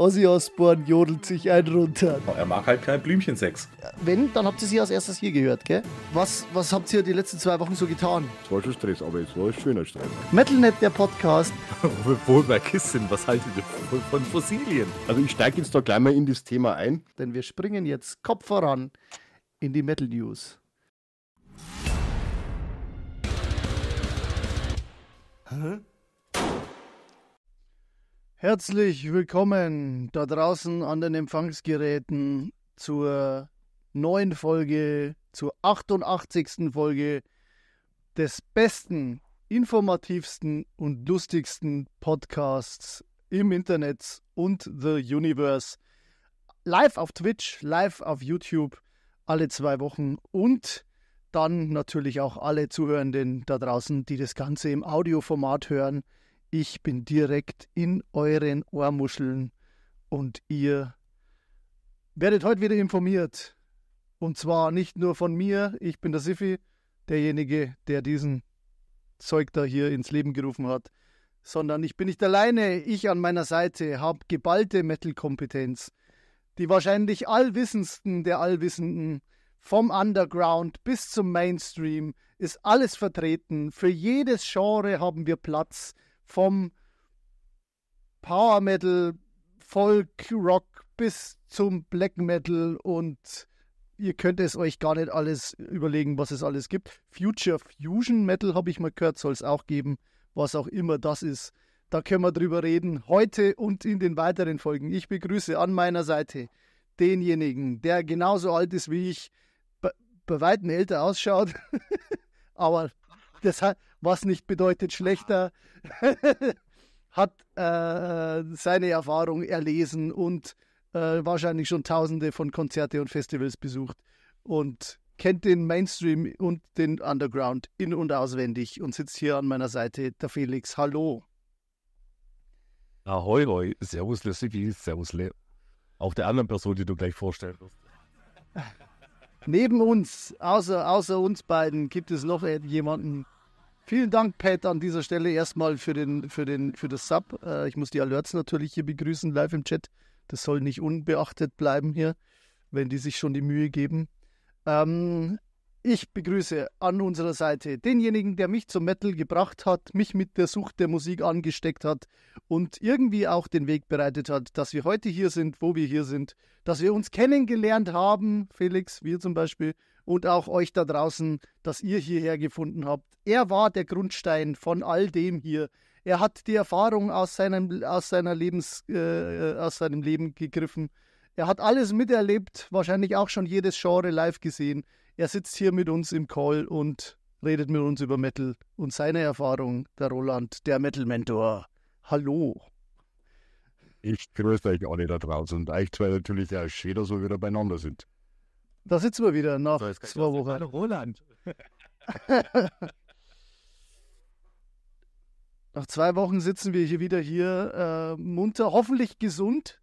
Ozzy Osbourne jodelt sich ein runter. Oh, er mag halt kein Blümchensex. Wenn, dann habt ihr sie als erstes hier gehört, gell? Was, was habt ihr die letzten zwei Wochen so getan? Es war schon Stress, aber es war ein schöner Stress. Metalnet, der Podcast. Obwohl bei Kissen, was haltet ihr von Fossilien? Also ich steige jetzt da gleich mal in das Thema ein. Denn wir springen jetzt Kopf voran in die Metal News. Hä? Herzlich willkommen da draußen an den Empfangsgeräten zur neuen Folge, zur 88. Folge des besten, informativsten und lustigsten Podcasts im Internet und The Universe. Live auf Twitch, live auf YouTube alle zwei Wochen und dann natürlich auch alle Zuhörenden da draußen, die das Ganze im Audioformat hören ich bin direkt in euren Ohrmuscheln und ihr werdet heute wieder informiert. Und zwar nicht nur von mir, ich bin der Siffi, derjenige, der diesen Zeug da hier ins Leben gerufen hat, sondern ich bin nicht alleine. Ich an meiner Seite habe geballte Metal-Kompetenz. Die wahrscheinlich allwissendsten der Allwissenden vom Underground bis zum Mainstream ist alles vertreten. Für jedes Genre haben wir Platz vom Power Metal, Folk, Rock bis zum Black Metal und ihr könnt es euch gar nicht alles überlegen, was es alles gibt. Future Fusion Metal habe ich mal gehört, soll es auch geben, was auch immer das ist. Da können wir drüber reden, heute und in den weiteren Folgen. Ich begrüße an meiner Seite denjenigen, der genauso alt ist wie ich, bei, weitem älter ausschaut, aber das, was nicht bedeutet schlechter, hat äh, seine Erfahrung erlesen und äh, wahrscheinlich schon tausende von Konzerte und Festivals besucht und kennt den Mainstream und den Underground in und auswendig und sitzt hier an meiner Seite, der Felix. Hallo. Ahoi, hoi. Servus, Le Servus, Le. Auch der anderen Person, die du gleich vorstellen wirst. Neben uns, außer, außer uns beiden, gibt es noch jemanden, Vielen Dank, Pat, an dieser Stelle erstmal für, den, für, den, für das Sub. Äh, ich muss die Alerts natürlich hier begrüßen, live im Chat. Das soll nicht unbeachtet bleiben hier, wenn die sich schon die Mühe geben. Ähm, ich begrüße an unserer Seite denjenigen, der mich zum Metal gebracht hat, mich mit der Sucht der Musik angesteckt hat und irgendwie auch den Weg bereitet hat, dass wir heute hier sind, wo wir hier sind, dass wir uns kennengelernt haben, Felix, wir zum Beispiel, und auch euch da draußen, dass ihr hierher gefunden habt. Er war der Grundstein von all dem hier. Er hat die Erfahrung aus seinem, aus seiner Lebens, äh, äh, aus seinem Leben gegriffen. Er hat alles miterlebt, wahrscheinlich auch schon jedes Genre live gesehen. Er sitzt hier mit uns im Call und redet mit uns über Metal und seine Erfahrung, der Roland, der Metal-Mentor. Hallo. Ich grüße euch alle da draußen und euch zwei natürlich erst wieder so wieder beieinander sind. Da sitzen wir wieder nach so, zwei Wochen. Hallo Roland. nach zwei Wochen sitzen wir hier wieder hier äh, munter, hoffentlich gesund.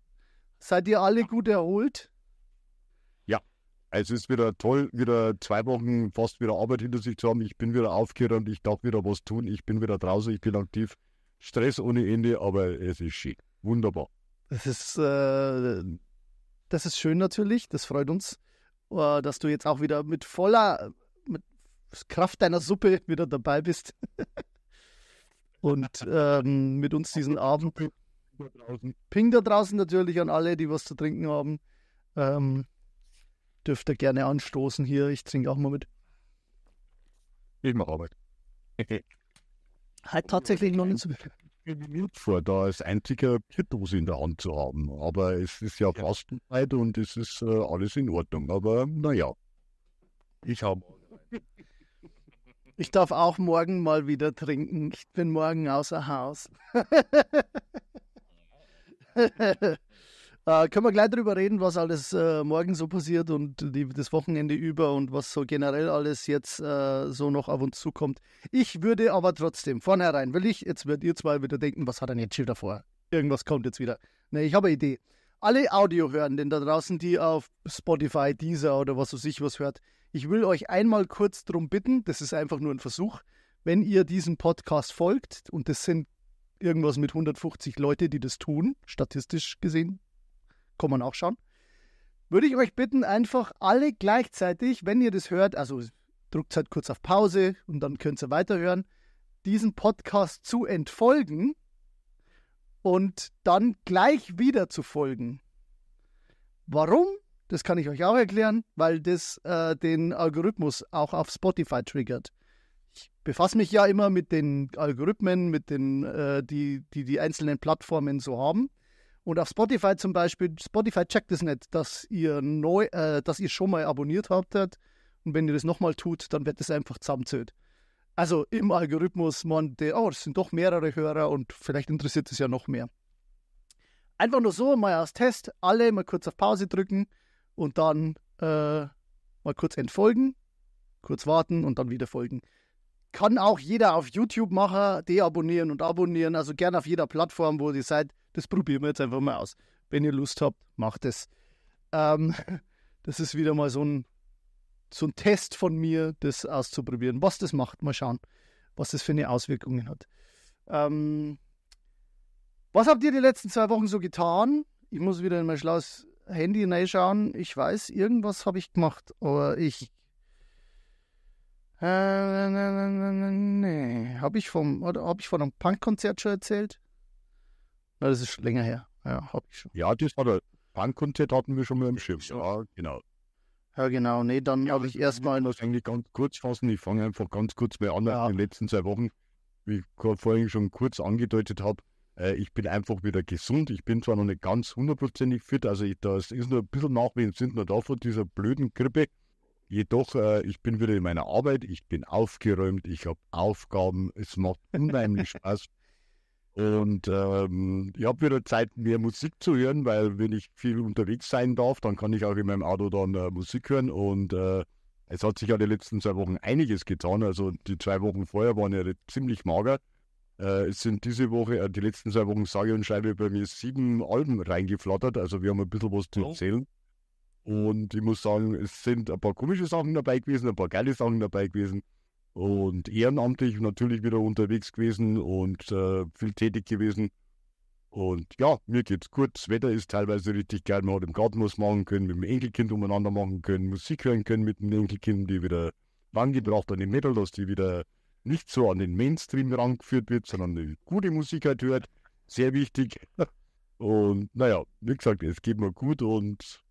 Seid ihr alle ja. gut erholt? Ja, es ist wieder toll, wieder zwei Wochen fast wieder Arbeit hinter sich zu haben. Ich bin wieder aufgehört und ich darf wieder was tun, ich bin wieder draußen, ich bin aktiv. Stress ohne Ende, aber es ist schick. Wunderbar. Das ist, äh, das ist schön natürlich, das freut uns. Äh, dass du jetzt auch wieder mit voller äh, mit Kraft deiner Suppe wieder dabei bist und ähm, mit uns diesen Abend. Ping da draußen natürlich an alle, die was zu trinken haben. Ähm, dürft ihr gerne anstoßen hier. Ich trinke auch mal mit. Ich mache Arbeit. halt tatsächlich noch nicht so viel diskriminiert vor, da als einziger Kirtdose in der Hand zu haben. Aber es ist ja, ja. Fastenzeit und es ist äh, alles in Ordnung. Aber naja. Ich habe. Ich darf auch morgen mal wieder trinken. Ich bin morgen außer Haus. Äh, können wir gleich darüber reden, was alles äh, morgen so passiert und die, das Wochenende über und was so generell alles jetzt äh, so noch auf uns zukommt. Ich würde aber trotzdem, vornherein will ich, jetzt werdet ihr zwei wieder denken, was hat denn jetzt schon davor? Irgendwas kommt jetzt wieder. Ne, ich habe eine Idee. Alle Audiohörenden da draußen, die auf Spotify, Deezer oder was weiß ich was hört, ich will euch einmal kurz darum bitten, das ist einfach nur ein Versuch, wenn ihr diesem Podcast folgt, und das sind irgendwas mit 150 Leute, die das tun, statistisch gesehen, kann man auch nachschauen, würde ich euch bitten, einfach alle gleichzeitig, wenn ihr das hört, also drückt halt kurz auf Pause und dann könnt ihr weiterhören, diesen Podcast zu entfolgen und dann gleich wieder zu folgen. Warum? Das kann ich euch auch erklären, weil das äh, den Algorithmus auch auf Spotify triggert. Ich befasse mich ja immer mit den Algorithmen, mit den, äh, die, die die einzelnen Plattformen so haben. Und auf Spotify zum Beispiel, Spotify checkt es nicht, dass ihr neu, äh, dass ihr schon mal abonniert habt. Und wenn ihr das nochmal tut, dann wird das einfach zusammenzählt. Also im Algorithmus, man, der, oh, es sind doch mehrere Hörer und vielleicht interessiert es ja noch mehr. Einfach nur so, mal als Test, alle mal kurz auf Pause drücken und dann äh, mal kurz entfolgen, kurz warten und dann wieder folgen. Kann auch jeder auf YouTube machen, deabonnieren und abonnieren, also gerne auf jeder Plattform, wo ihr seid das probieren wir jetzt einfach mal aus. Wenn ihr Lust habt, macht es. Ähm, das ist wieder mal so ein, so ein Test von mir, das auszuprobieren. Was das macht, mal schauen, was das für eine Auswirkungen hat. Ähm, was habt ihr die letzten zwei Wochen so getan? Ich muss wieder in mein schlaues Handy reinschauen. Ich weiß, irgendwas habe ich gemacht, aber ich. Äh, nee, habe ich vom, ich von einem Punk-Konzert schon erzählt? das ist schon länger her. Ja, hab ich schon. Ja, das war der Bankkonzert hatten wir schon mal im Schiff. Ja, genau. Ja, genau. Nee, dann ja, habe ich erstmal. Ich muss eigentlich ganz kurz fassen. Ich fange einfach ganz kurz mal an. Ja. In den letzten zwei Wochen, wie ich vorhin schon kurz angedeutet habe, äh, ich bin einfach wieder gesund. Ich bin zwar noch nicht ganz hundertprozentig fit, also ich, das ist nur ein bisschen Nachwehen, sind nur da von dieser blöden Grippe. Jedoch, äh, ich bin wieder in meiner Arbeit, ich bin aufgeräumt, ich habe Aufgaben, es macht unheimlich Spaß. Und ähm, ich habe wieder Zeit, mehr Musik zu hören, weil wenn ich viel unterwegs sein darf, dann kann ich auch in meinem Auto dann äh, Musik hören. Und äh, es hat sich ja die letzten zwei Wochen einiges getan. Also die zwei Wochen vorher waren ja ziemlich mager. Äh, es sind diese Woche, äh, die letzten zwei Wochen sage und schreibe bei mir sieben Alben reingeflattert. Also wir haben ein bisschen was zu oh. erzählen. Mhm. Und ich muss sagen, es sind ein paar komische Sachen dabei gewesen, ein paar geile Sachen dabei gewesen und ehrenamtlich natürlich wieder unterwegs gewesen und äh, viel tätig gewesen. Und ja, mir geht's gut. Das Wetter ist teilweise richtig geil. Man hat im Garten was machen können, mit dem Enkelkind umeinander machen können, Musik hören können mit dem Enkelkind, die wieder rangebracht an den Metal, dass die wieder nicht so an den Mainstream rangeführt wird, sondern gute Musik halt hört. Sehr wichtig. Und naja, wie gesagt, es geht mir gut und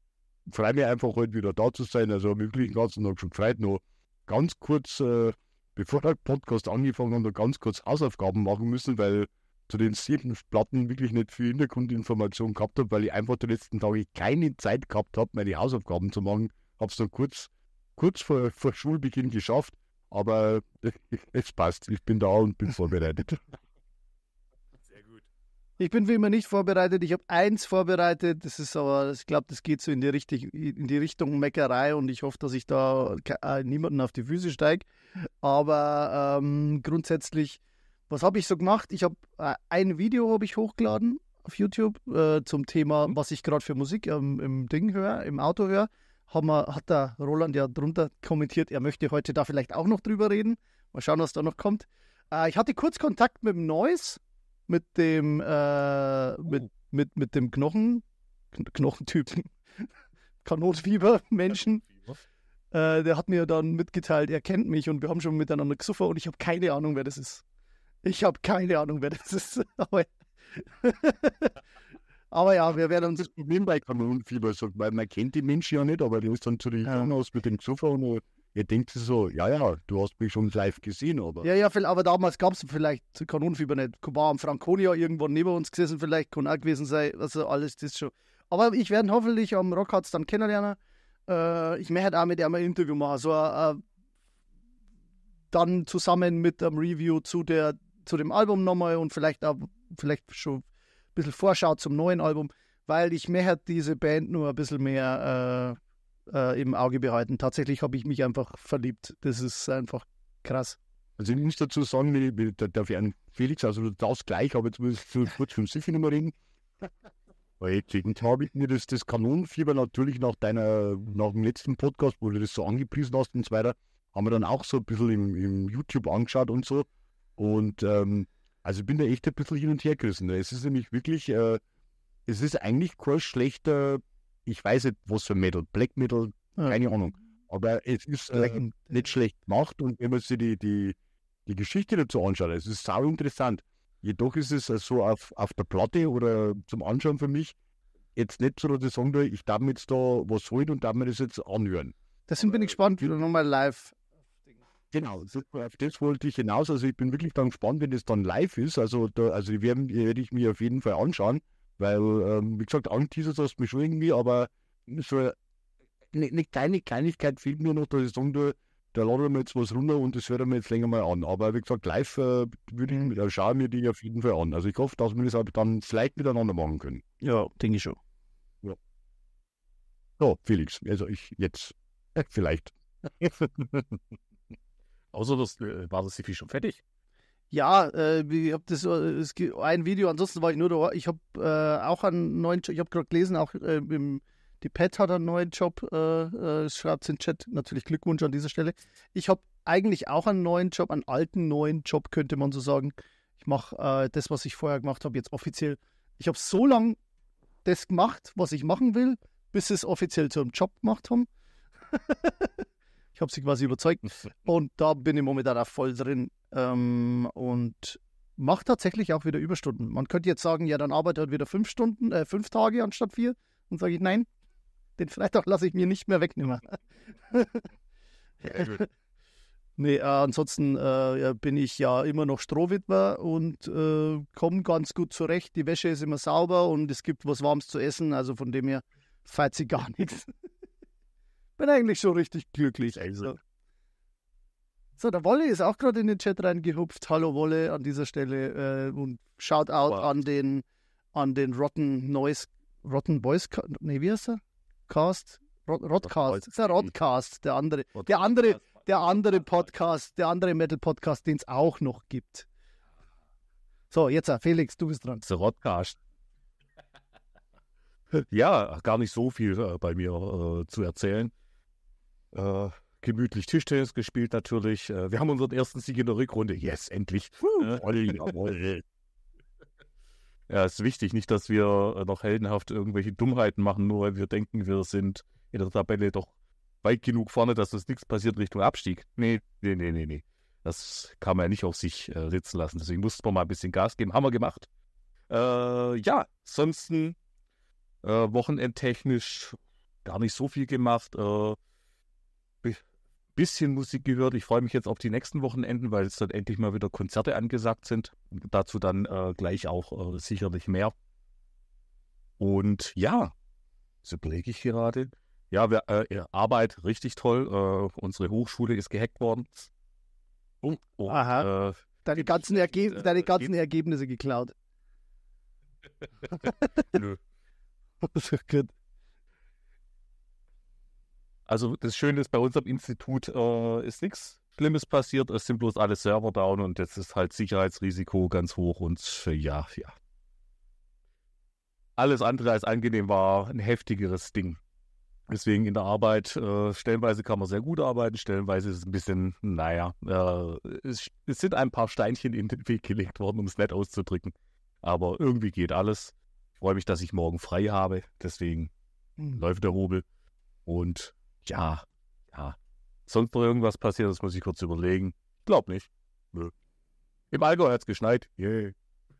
freue mich einfach heute wieder da zu sein. Also wirklich den ganzen Tag schon gefreut. Noch ganz kurz äh, bevor der Podcast angefangen haben, da ganz kurz Hausaufgaben machen müssen, weil zu den sieben Platten wirklich nicht viel Hintergrundinformation gehabt habe, weil ich einfach die letzten Tage keine Zeit gehabt habe, meine Hausaufgaben zu machen. Habe es dann kurz, kurz vor, vor Schulbeginn geschafft, aber es passt. Ich bin da und bin vorbereitet. Ich bin wie immer nicht vorbereitet. Ich habe eins vorbereitet. Das ist aber, ich glaube, das geht so in die, richtig, in die Richtung Meckerei und ich hoffe, dass ich da äh, niemanden auf die Füße steige. Aber ähm, grundsätzlich, was habe ich so gemacht? Ich habe äh, ein Video habe ich hochgeladen auf YouTube äh, zum Thema, mhm. was ich gerade für Musik ähm, im Ding höre, im Auto höre. hat der Roland ja drunter kommentiert, er möchte heute da vielleicht auch noch drüber reden. Mal schauen, was da noch kommt. Äh, ich hatte kurz Kontakt mit dem Noise mit dem, äh, mit, oh. mit, mit dem Knochen, Knochentypen, Kanotfieber, Menschen. Äh, der hat mir dann mitgeteilt, er kennt mich und wir haben schon miteinander gesuffert und ich habe keine Ahnung, wer das ist. Ich habe keine Ahnung, wer das ist. Aber, aber ja, wir werden uns. Das Problem bei Kanonenfieber, halt, weil man kennt die Menschen ja nicht, aber die ist dann zu den ja. aus mit dem Gesuffen und Ihr denkt so, ja, ja, du hast mich schon live gesehen, aber. Ja, ja, aber damals gab es vielleicht Kanonenfieber nicht. Kuba am Franconia irgendwo neben uns gesessen, vielleicht kann auch gewesen sein. Also alles das schon. Aber ich werde hoffentlich am Rockharts dann kennenlernen. Äh, ich möchte auch mit ihm ein Interview machen. So äh, dann zusammen mit einem Review zu, der, zu dem Album nochmal und vielleicht auch vielleicht schon ein bisschen Vorschau zum neuen Album, weil ich möchte diese Band nur ein bisschen mehr. Äh, äh, im Auge behalten. Tatsächlich habe ich mich einfach verliebt. Das ist einfach krass. Also ich muss dazu sagen, da darf ich an Felix, also du darfst gleich, aber jetzt muss ich kurz vom Siffi nochmal reden. Weil jetzt habe ich mir das, das Kanonenfieber natürlich nach deiner, nach dem letzten Podcast, wo du das so angepriesen hast und so weiter, haben wir dann auch so ein bisschen im, im YouTube angeschaut und so. Und ähm, also ich bin da echt ein bisschen hin und her gerissen. Es ist nämlich wirklich, äh, es ist eigentlich kein schlechter ich weiß nicht, was für Metal, Black Metal, keine Ahnung. Aber es ist äh, nicht äh. schlecht gemacht und wenn man sich die, die, die Geschichte dazu anschaut, es ist sau interessant. Jedoch ist es so auf, auf der Platte oder zum Anschauen für mich jetzt nicht so, dass ich sagen ich darf mir jetzt da was holen und darf mir das jetzt anhören. Deswegen bin ich gespannt, wie du nochmal live. Genau, auf das wollte ich hinaus. Also ich bin wirklich dann gespannt, wenn das dann live ist. Also, da, also die werden, werde ich mir auf jeden Fall anschauen. Weil, ähm, wie gesagt, angeteasert hast du mich schon irgendwie, aber so eine, eine kleine Kleinigkeit fehlt mir noch, dass ich sagen würde, da laden wir jetzt was runter und das hört wir jetzt länger mal an. Aber wie gesagt, live äh, würde ich, mhm. Äh, schauen wir die auf jeden Fall an. Also ich hoffe, dass wir das auch dann vielleicht miteinander machen können. Ja, denke ich schon. Ja. So, Felix, also ich jetzt, vielleicht. Außer das, äh, war das Fifi schon fertig? Ja, äh, ich habe das es gibt ein Video, ansonsten war ich nur da, ich habe äh, auch einen neuen Job, ich habe gerade gelesen, auch äh, im, die Pet hat einen neuen Job, äh, äh schreibt es in den Chat, natürlich Glückwunsch an dieser Stelle. Ich habe eigentlich auch einen neuen Job, einen alten neuen Job, könnte man so sagen. Ich mache äh, das, was ich vorher gemacht habe, jetzt offiziell. Ich habe so lange das gemacht, was ich machen will, bis sie es offiziell zu einem Job gemacht haben. ich habe sie quasi überzeugt. Und da bin ich momentan auch voll drin ähm, und mache tatsächlich auch wieder Überstunden. Man könnte jetzt sagen, ja, dann arbeitet halt er wieder fünf Stunden, äh, fünf Tage anstatt vier. Und sage ich, nein, den Freitag lasse ich mir nicht mehr wegnehmen. Nee, äh, ansonsten äh, bin ich ja immer noch Strohwidmer und äh, komme ganz gut zurecht. Die Wäsche ist immer sauber und es gibt was Warmes zu essen. Also von dem her feiert sie gar nichts bin eigentlich schon richtig glücklich. Also. So, der Wolle ist auch gerade in den Chat reingehupft. Hallo Wolle an dieser Stelle äh, und Shoutout wow. an den an den Rotten Noise, Rotten Boys, nee, wie heißt er? Cast? Rot, Rotcast. Ist der Rotcast, der andere, der andere, der andere Podcast, der andere Metal-Podcast, den es auch noch gibt. So, jetzt äh, Felix, du bist dran. Der Rotcast. Ja, gar nicht so viel äh, bei mir äh, zu erzählen. Äh, gemütlich Tischtennis gespielt natürlich. Äh, wir haben unseren ersten Sieg in der Rückrunde. Yes, endlich. Jawohl, jawohl. Ja, ist wichtig, nicht, dass wir äh, noch heldenhaft irgendwelche Dummheiten machen, nur weil wir denken, wir sind in der Tabelle doch weit genug vorne, dass uns nichts passiert Richtung Abstieg. Nee, nee, nee, nee, nee. Das kann man ja nicht auf sich äh, sitzen lassen. Deswegen mussten wir mal ein bisschen Gas geben. Haben wir gemacht. Äh, ja, ansonsten äh, wochenendtechnisch gar nicht so viel gemacht. Äh, bisschen Musik gehört. Ich freue mich jetzt auf die nächsten Wochenenden, weil es dann endlich mal wieder Konzerte angesagt sind. Dazu dann äh, gleich auch äh, sicherlich mehr. Und ja, so überlege ich gerade. Ja, wir, äh, Arbeit richtig toll. Äh, unsere Hochschule ist gehackt worden. Und, oh, und, Aha. Äh, deine ganzen, Ergeb äh, deine ganzen Ergebnisse geklaut. Nö. so gut. Also das Schöne ist, bei uns am Institut äh, ist nichts Schlimmes passiert, es sind bloß alle Server down und jetzt ist halt Sicherheitsrisiko ganz hoch und äh, ja, ja. Alles andere als angenehm war ein heftigeres Ding. Deswegen in der Arbeit, äh, stellenweise kann man sehr gut arbeiten, stellenweise ist es ein bisschen, naja, äh, es, es, sind ein paar Steinchen in den Weg gelegt worden, um es nett auszudrücken. Aber irgendwie geht alles. Ich freue mich, dass ich morgen frei habe, deswegen mhm. läuft der Hobel. Und ja, ja. Sonst noch irgendwas passiert, das muss ich kurz überlegen. Glaub nicht. Nö. Im Allgäu hat es geschneit. Yay.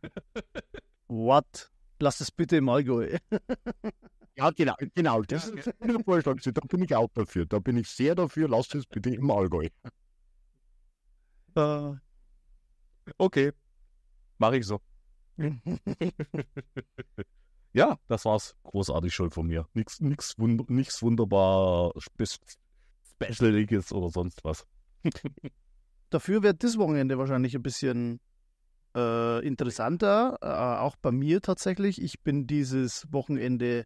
What? Lass es bitte im Allgäu. ja, genau, genau. Das ist ein Vorschlag. Da bin ich auch dafür. Da bin ich sehr dafür. Lass es bitte im Allgäu. Uh. Okay. Mache ich so. ja, das war's. Großartig schon von mir. Nichts nix wunder, nix wunderbar Specialiges oder sonst was. Dafür wird das Wochenende wahrscheinlich ein bisschen äh, interessanter. Äh, auch bei mir tatsächlich. Ich bin dieses Wochenende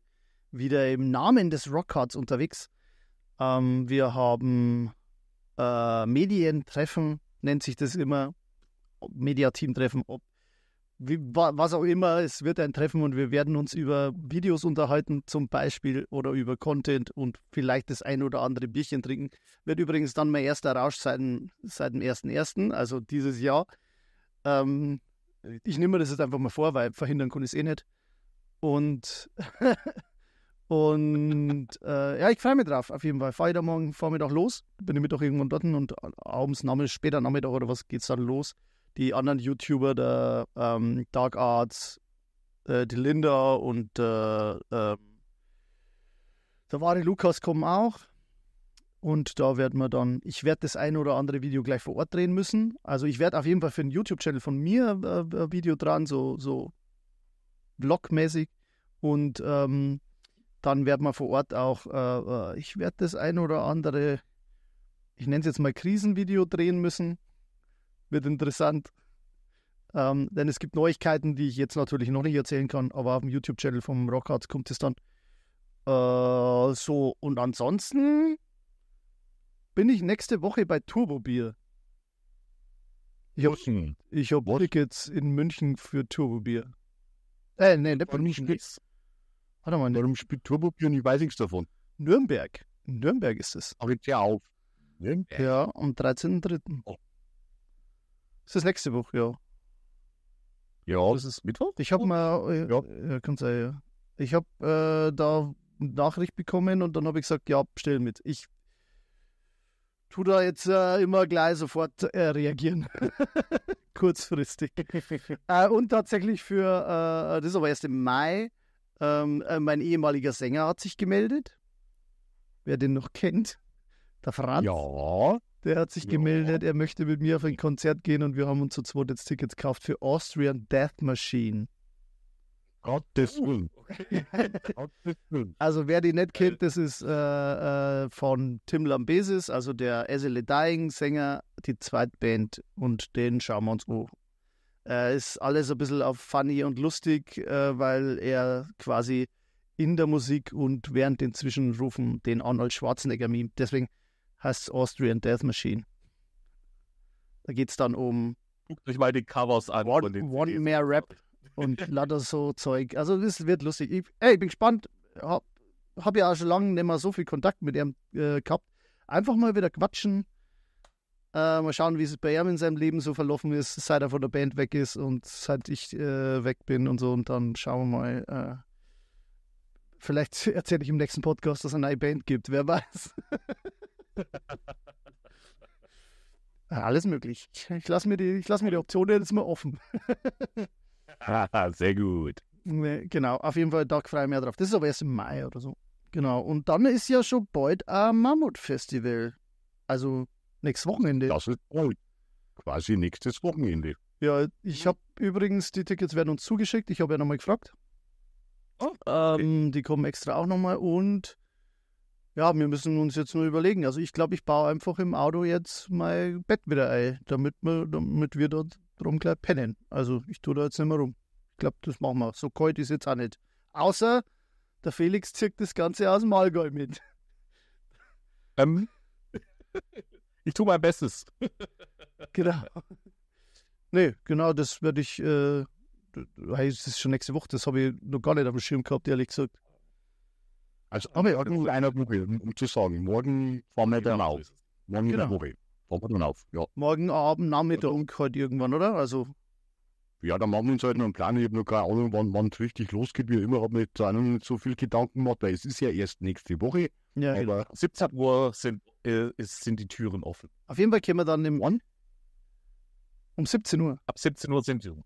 wieder im Namen des Rockhards unterwegs. Ähm, wir haben äh, Medientreffen, nennt sich das immer. Mediateam-Treffen, ob wie, was auch immer, es wird ein Treffen und wir werden uns über Videos unterhalten, zum Beispiel, oder über Content und vielleicht das ein oder andere Bierchen trinken. Wird übrigens dann mein erster Rausch seit, dem, seit dem 1.1., also dieses Jahr. Ähm, ich nehme mir das jetzt einfach mal vor, weil verhindern kann ich es eh nicht. Und, und äh, ja, ich freue mich drauf, auf jeden Fall. Fahre ich da morgen Vormittag los, bin ich Mittag irgendwann dort und abends, später Nachmittag oder was geht es dann los die anderen YouTuber, der ähm, Dark Arts, äh, die Linda und äh, äh, der wahre Lukas kommen auch. Und da werden wir dann, ich werde das ein oder andere Video gleich vor Ort drehen müssen. Also ich werde auf jeden Fall für den YouTube-Channel von mir äh, ein Video dran, so, so vlogmäßig. Und ähm, dann werden wir vor Ort auch, äh, äh ich werde das ein oder andere, ich nenne es jetzt mal Krisenvideo drehen müssen wird interessant. Ähm, denn es gibt Neuigkeiten, die ich jetzt natürlich noch nicht erzählen kann, aber auf dem YouTube-Channel vom Rockhards kommt es dann. Äh, so, und ansonsten bin ich nächste Woche bei Turbo Bier. Ich habe hab Tickets in München für Turbo Bier. Äh, nee, nicht Warum München. Spielst, Warte mal. Ne- Warum spielt Turbo Bier und ich weiß nichts davon? Nürnberg. In Nürnberg ist es. Aber jetzt ja auf. Nürnberg. Ja, am 13.3. Oh. Ist das nächste Woche, ja. Ja, das ist Mittwoch? Ich habe mal, äh, ja. ja, äh, kann sein, ja. Ich habe äh, da eine Nachricht bekommen und dann habe ich gesagt, ja, bestell mit. Ich tu da jetzt äh, immer gleich sofort äh, reagieren. Kurzfristig. Äh, und tatsächlich für, das ist aber erst im Mai, ähm, mein ehemaliger Sänger hat sich gemeldet. Wer den noch kennt, der Franz. Ja. Der hat sich gemeldet, er möchte mit mir auf ein Konzert gehen und wir haben uns zu zweit jetzt Tickets gekauft für Austrian Death Machine. Gottes Willen. also wer die nicht kennt, äh. das ist äh, äh, von Tim Lambesis, also der Ezele Dying Sänger, die Zweitband und den schauen wir uns an. Äh, ist alles ein bisschen auf funny und lustig, äh, weil er quasi in der Musik und während den Zwischenrufen den Arnold Schwarzenegger mimt. Deswegen heißt Austrian Death Machine. Da geht es dann um. Guckt euch mal die Covers an. One, one Mehr Rap und lauter so Zeug. Also, das wird lustig. Ich, ey, ich bin gespannt. Hab, hab ja auch schon lange nicht mehr so viel Kontakt mit ihm äh, gehabt. Einfach mal wieder quatschen. Äh, mal schauen, wie es bei ihm in seinem Leben so verlaufen ist, seit er von der Band weg ist und seit ich äh, weg bin und so. Und dann schauen wir mal. Äh, vielleicht erzähle ich im nächsten Podcast, dass es eine neue Band gibt. Wer weiß. Alles möglich. Ich lasse mir, die, lass mir die Option jetzt mal offen. Sehr gut. Genau, auf jeden Fall, da freue ich mich drauf. Das ist aber erst im Mai oder so. Genau, und dann ist ja schon bald ein Mammutfestival. Also nächstes Wochenende. Das ist bald. Quasi nächstes Wochenende. Ja, ich habe übrigens, die Tickets werden uns zugeschickt. Ich habe ja nochmal gefragt. Oh, okay. ähm, die kommen extra auch nochmal und ja, wir müssen uns jetzt nur überlegen. Also ich glaube, ich baue einfach im Auto jetzt mein Bett wieder ein, damit wir, damit wir dort drum gleich pennen. Also ich tue da jetzt nicht mehr rum. Ich glaube, das machen wir. So kalt ist jetzt auch nicht. Außer der Felix zieht das Ganze aus dem Allgäu mit. Ähm, ich tue mein Bestes. Genau. Nee, genau, das werde ich. Äh, das ist schon nächste Woche, das habe ich noch gar nicht auf dem Schirm gehabt, ehrlich gesagt. Also, aber ja, nur einer Probe, um zu sagen, morgen fahren wir genau, dann auf. Morgen genau. Probe. Fahren wir dann auf, ja. Morgen Abend, Nachmittag um halt irgendwann, oder? Also. Ja, dann machen wir uns halt noch einen Plan. Ich habe noch keine Ahnung, wann, wann richtig losgeht. Wie immer habe mir nicht so viel Gedanken gemacht, weil es ist ja erst nächste Woche. Ja, aber genau. 17 Uhr sind, äh, sind die Türen offen. Auf jeden Fall können wir dann im One. Um 17 Uhr. Ab 17 Uhr sind wir.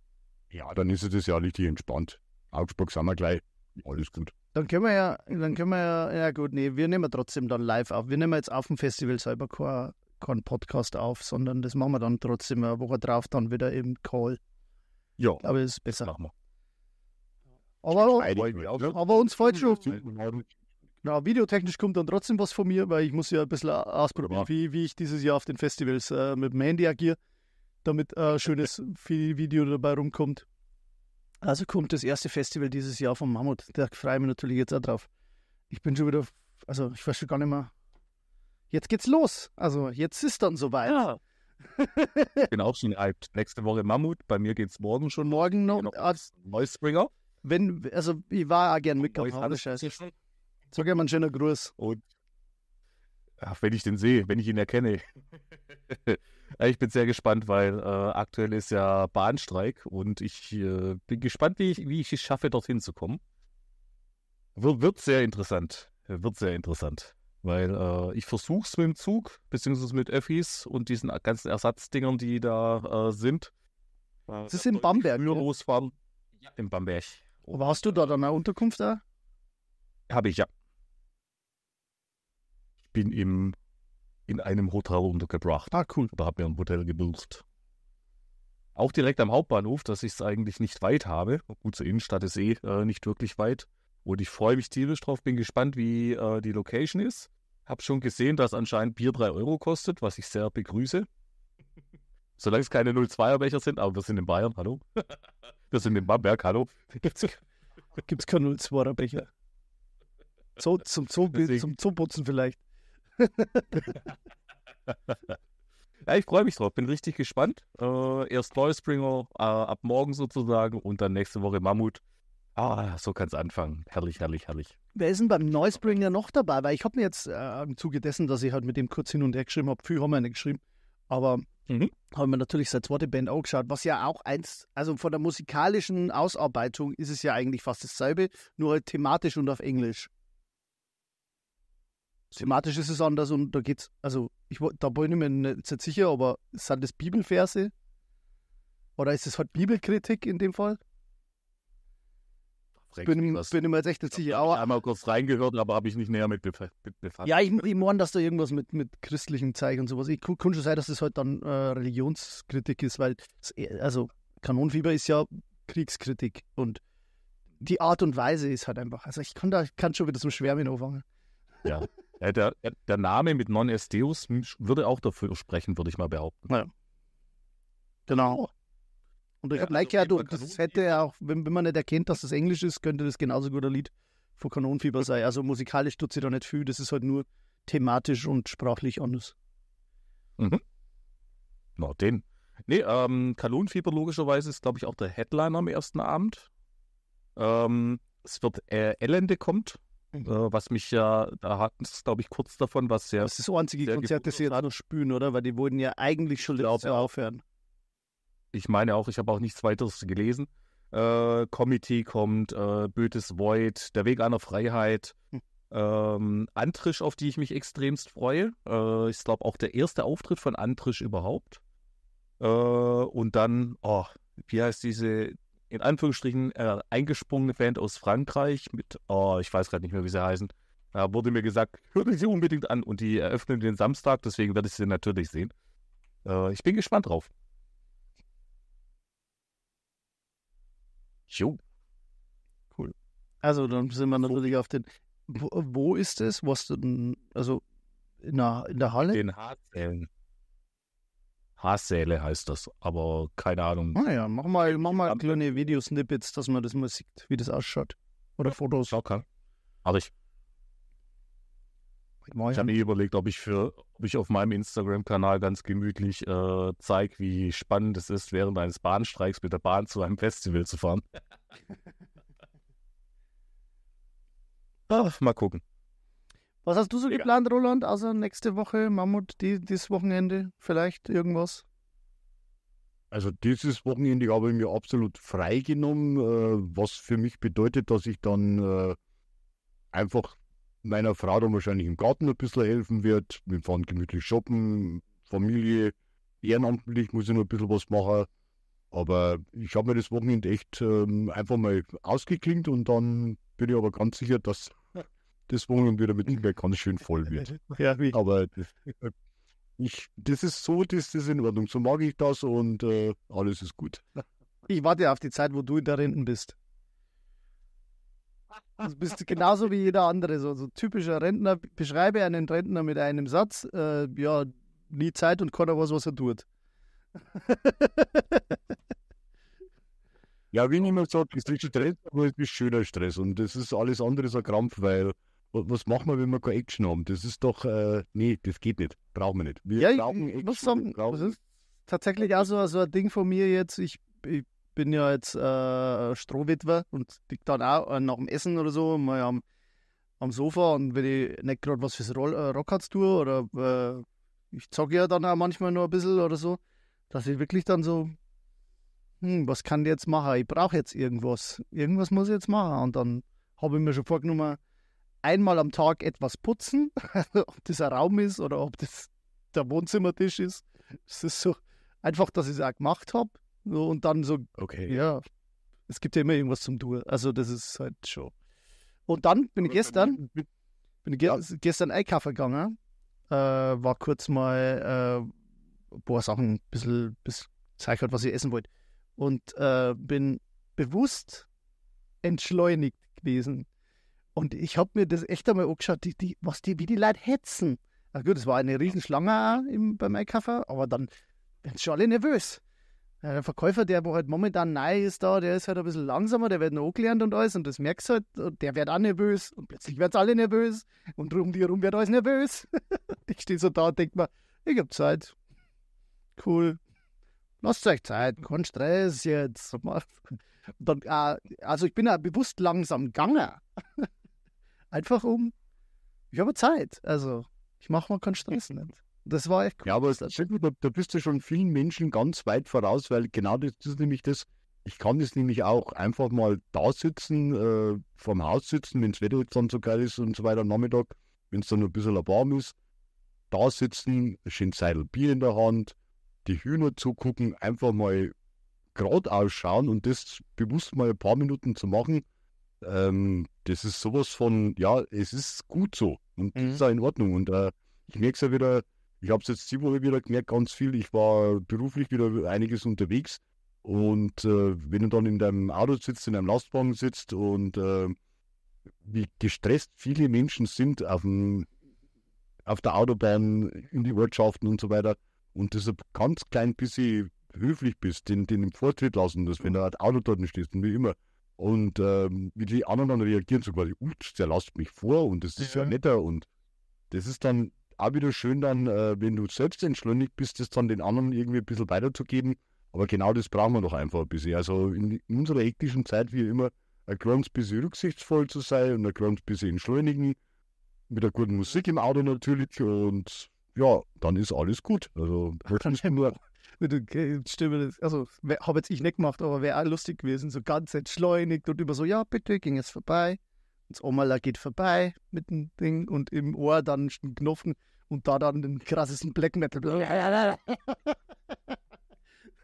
Ja, dann ist es das ja richtig entspannt. Augsburg sind wir gleich. Alles gut. Dann können wir ja, dann können wir ja, ja gut, nee, wir nehmen trotzdem dann live auf. Wir nehmen jetzt auf dem Festival selber keinen kein Podcast auf, sondern das machen wir dann trotzdem eine Woche drauf, dann wieder im Call. Ja. Aber ist besser. Machen wir. Aber, aber, ne? aber uns fällt schon. Na, videotechnisch kommt dann trotzdem was von mir, weil ich muss ja ein bisschen ausprobieren, wie, wie ich dieses Jahr auf den Festivals äh, mit dem Handy agiere, damit ein äh, schönes Video dabei rumkommt. Also kommt das erste Festival dieses Jahr vom Mammut. Da freue ich mich natürlich jetzt auch drauf. Ich bin schon wieder, also ich weiß schon gar nicht mehr. Jetzt geht's los. Also jetzt ist dann soweit. Ja. ich bin auch schon hyped. Nächste Woche Mammut, bei mir geht's morgen schon. Morgen noch. Genau. Ah, Neuspringer. Wenn, also ich war auch gern mitgekommen. Scheiße. Sag mal einen schönen Gruß. Und Ach, wenn ich den sehe, wenn ich ihn erkenne. ich bin sehr gespannt, weil äh, aktuell ist ja Bahnstreik und ich äh, bin gespannt, wie ich, wie ich es schaffe, dorthin zu kommen. W wird sehr interessant. Wird sehr interessant. Weil äh, ich versuche es mit dem Zug, beziehungsweise mit Öffis und diesen ganzen Ersatzdingern, die da äh, sind. Wow, das ist in Bamberg. Büros Ja. In Bamberg. Warst du da dann eine Unterkunft da? Habe ich, ja bin im, in einem Hotel untergebracht. Ah, cool. Da habe mir ein Hotel gebucht. Auch direkt am Hauptbahnhof, dass ich es eigentlich nicht weit habe. Gut, zur Innenstadt ist eh äh, nicht wirklich weit. Und ich freue mich tierisch drauf, bin gespannt, wie äh, die Location ist. Hab schon gesehen, dass anscheinend Bier 3 Euro kostet, was ich sehr begrüße. Solange es keine 02er Becher sind, aber wir sind in Bayern, hallo. Wir sind in Bamberg, hallo. Gibt es keine 02er Becher? So, zum, Zobel, zum vielleicht ja, ich freue mich drauf, bin richtig gespannt. Äh, erst Ballspringer äh, ab morgen sozusagen und dann nächste Woche Mammut. Ah, so kann es anfangen. Herrlich, herrlich, herrlich. Wer ist denn beim Neuspringer noch dabei? Weil ich habe mir jetzt äh, im Zuge dessen, dass ich halt mit dem kurz hin und her geschrieben habe, viel haben wir nicht geschrieben, aber mhm. habe mir natürlich seit zweite Band auch geschaut, was ja auch eins, also von der musikalischen Ausarbeitung ist es ja eigentlich fast dasselbe, nur halt thematisch und auf Englisch. Thematisch ist es anders und da geht's, also ich, da bin ich mir nicht sicher, aber sind das Bibelverse? Oder ist es halt Bibelkritik in dem Fall? Bin, bin ich mir jetzt echt nicht sicher. Ich habe einmal kurz reingehört, aber habe ich nicht näher mit, befasst. Ja, ich, ich meine, dass da irgendwas mit, mit christlichen Zeichen und sowas. Ich kann schon sein, dass das halt dann äh, Religionskritik ist, weil äh, also Kanonfieber ist ja Kriegskritik und die Art und Weise ist halt einfach. Also ich kann da kann schon wieder zum Schwärmen anfangen. Ja. Ja, der, der, Name mit Non Esteus würde auch dafür sprechen, würde ich mal behaupten. Ja. Genau. Oh. Und ich ja, like also ja, du, das hätte ja auch, wenn, wenn, man nicht erkennt, dass das Englisch ist, könnte das genauso gut ein Lied von Kanonfieber sein. Also musikalisch tut sie da nicht viel, das ist halt nur thematisch und sprachlich anders. Mhm. Na, den. Nee, ähm, Kanonfieber logischerweise ist, glaube ich, auch der Headliner am ersten Abend. Ähm, es wird äh, Elende kommt, Mhm. Äh, was mich ja, da hatten es, glaube ich, kurz davon, was sehr. Das ist das einzige Konzert, das sie jetzt hat. noch spülen, oder? Weil die wurden ja eigentlich schon letztes Jahr aufhören. Ich meine auch, ich habe auch nichts weiteres gelesen. Äh, Committee kommt, äh, Bötes Void, Der Weg einer Freiheit, hm. ähm, Antrisch, auf die ich mich extremst freue. Äh, ich glaube auch der erste Auftritt von Antrisch überhaupt. Äh, und dann, oh, wie heißt diese in Anführungsstrichen äh, eingesprungene Band aus Frankreich mit, oh, ich weiß gerade nicht mehr, wie sie heißen. Da wurde mir gesagt, hört euch sie unbedingt an und die eröffnen den Samstag, deswegen werde ich sie natürlich sehen. Äh, ich bin gespannt drauf. Jo. Cool. Also dann sind wir natürlich wo, auf den. Wo, wo ist es? Was denn? Also in der, in der Halle? Den Harzellen. Haarsäle heißt das, aber keine Ahnung. Naja, ah mach mal, mach mal kleine Videosnippets, dass man das mal sieht, wie das ausschaut. Oder Fotos. Okay. Aber ich. Ich, ich habe mir überlegt, ob ich für, ob ich auf meinem Instagram-Kanal ganz gemütlich äh, zeige, wie spannend es ist, während eines Bahnstreiks mit der Bahn zu einem Festival zu fahren. Ach, mal gucken. Was hast du so ja. geplant, Roland? Außer nächste Woche, Mammut, die, dieses Wochenende, vielleicht irgendwas? Also dieses Wochenende habe ich mir absolut frei genommen, äh, was für mich bedeutet, dass ich dann äh, einfach meiner Frau dann wahrscheinlich im Garten ein bisschen helfen werde. Wir fahren gemütlich shoppen, Familie, ehrenamtlich muss ich noch ein bisschen was machen. Aber ich habe mir das Wochenende echt ähm, einfach mal ausgeklingt und dann bin ich aber ganz sicher, dass das Wohnen wieder mit mhm. E-Mail ganz schön voll wird. ja, Aber ich, das ist so, das, ist in Ordnung. So mag ich das und äh, alles ist gut. Ich warte auf die Zeit, wo du in der Renten bist. Du bist genauso wie jeder andere, so, so typischer Rentner. Beschreibe einen Rentner mit einem Satz, äh, ja, nie Zeit und keiner weiß, was, er tut. ja, wie ich immer gesagt, das ist Stress, aber es ist schöner Stress und das ist alles andere als ein Krampf, weil was machen wir, wenn wir keine Action haben? Das ist doch, äh, nee, das geht nicht. Brauchen wir nicht. Wir ja, brauchen ich Action. Muss sagen, brauchen das ist tatsächlich auch so, so ein Ding von mir jetzt. Ich, ich bin ja jetzt äh, Strohwitwer und liege dann auch äh, nach dem Essen oder so mal am, am Sofa und wenn ich nicht gerade was fürs Roll, äh, Rockhards tue oder äh, ich zocke ja dann auch manchmal nur ein bisschen oder so, dass ich wirklich dann so, hm, was kann ich jetzt machen? Ich brauche jetzt irgendwas. Irgendwas muss ich jetzt machen. Und dann habe ich mir schon vorgenommen, einmal am Tag etwas putzen, ob das ein Raum ist oder ob das der Wohnzimmertisch ist. Es ist so einfach, dass ich es auch gemacht habe. So, und dann so, okay. ja, es gibt ja immer irgendwas zum Tun. Also das ist halt schon. Und dann bin ich gestern, bin ich ge ja. gestern einkaufen gegangen, äh, war kurz mal äh, ein paar Sachen ein bisschen, bisschen zeichert, halt, was ich essen wollte. Und äh, bin bewusst entschleunigt gewesen. Und ich habe mir das echt einmal angeschaut, die, die, was die, wie die Leute hetzen. Na gut, es war eine Riesenschlange im, beim Einkaufen, aber dann werden schon alle nervös. Der Verkäufer, der halt momentan neu ist da, der ist halt ein bisschen langsamer, der wird noch angelernt und alles und das merkst du halt, der wird auch nervös und plötzlich werden alle nervös und um die herum wird alles nervös. ich stehe so da und denke mir, ich habe Zeit. Cool. Lasst euch Zeit, kein Stress jetzt. Dann, äh, also ich bin ja bewusst langsam gegangen. Einfach um, ich habe Zeit. Also ich mache mir keinen Stress nicht. Das war echt cool. Ja, aber da, da bist du schon vielen Menschen ganz weit voraus, weil genau das, das ist nämlich das, ich kann das nämlich auch einfach mal da sitzen, äh, vom Haus sitzen, wenn das Wetter dann so geil ist und so weiter am Nachmittag, wenn es dann ein bisschen warm ist, da sitzen, schön Seidel Bier in der Hand, die Hühner zugucken, einfach mal gerade ausschauen und das bewusst mal ein paar Minuten zu machen, ähm, das ist sowas von, ja, es ist gut so und mhm. ist auch in Ordnung. Und äh, ich merke es ja wieder, ich habe es jetzt die Woche wieder gemerkt, ganz viel. Ich war beruflich wieder einiges unterwegs. Und äh, wenn du dann in deinem Auto sitzt, in deinem Lastwagen sitzt und äh, wie gestresst viele Menschen sind auf, dem, auf der Autobahn, in die Wirtschaften und so weiter, und deshalb ganz klein bisschen höflich bist, den, den im Vortritt lassen, dass wenn mhm. du ein Auto dort stehst und wie immer, und ähm, wie die anderen dann reagieren, so quasi, ups, der lasst mich vor und das ist ja, ja netter. Und das ist dann auch wieder schön, dann, äh, wenn du selbst entschleunigt bist, das dann den anderen irgendwie ein bisschen weiterzugeben. Aber genau das brauchen wir doch einfach ein bisschen. Also in, in unserer hektischen Zeit, wie immer, ein kleines bisschen rücksichtsvoll zu sein und ein kleines bisschen entschleunigen. Mit der guten Musik im Auto natürlich und ja, dann ist alles gut. Also, nur mit der Stimme. Also, habe jetzt ich nicht gemacht, aber wäre auch lustig gewesen. So ganz entschleunigt und über so, ja, bitte, ging es vorbei. Und das Omala geht vorbei mit dem Ding und im Ohr dann ein Knochen und da dann den krassesten Black Metal.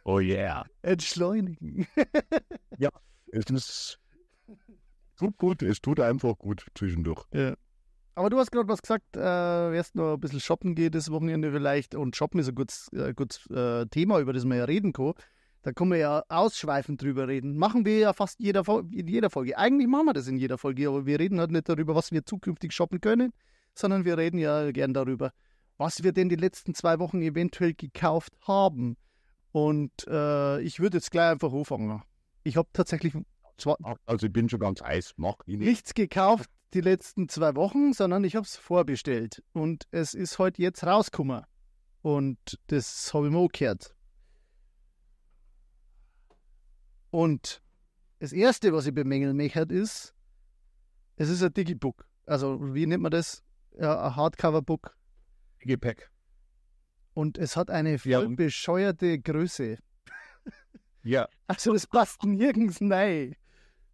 Oh yeah. Entschleunigen. ja, es ist gut, gut. Es tut einfach gut zwischendurch. Ja. Aber du hast gerade was gesagt, äh, erst noch ein bisschen shoppen geht das Wochenende vielleicht. Und shoppen ist ein gutes, äh, gutes äh, Thema, über das wir ja reden können. Da können wir ja ausschweifend drüber reden. Machen wir ja fast jeder, in jeder Folge. Eigentlich machen wir das in jeder Folge, aber wir reden halt nicht darüber, was wir zukünftig shoppen können, sondern wir reden ja gern darüber, was wir denn die letzten zwei Wochen eventuell gekauft haben. Und äh, ich würde jetzt gleich einfach anfangen. Ich habe tatsächlich zwar, also ich bin schon ganz eis, mach ich nicht. nichts gekauft, die letzten zwei Wochen, sondern ich habe es vorbestellt. Und es ist heute jetzt rausgekommen. Und das habe ich mir gehört. Und das Erste, was ich bemängeln möchte, ist, es ist ein Digibook. Also, wie nennt man das? ein Hardcover-Book. Gepäck. Und es hat eine voll ja, bescheuerte Größe. Ja. Also, das passt nirgends rein.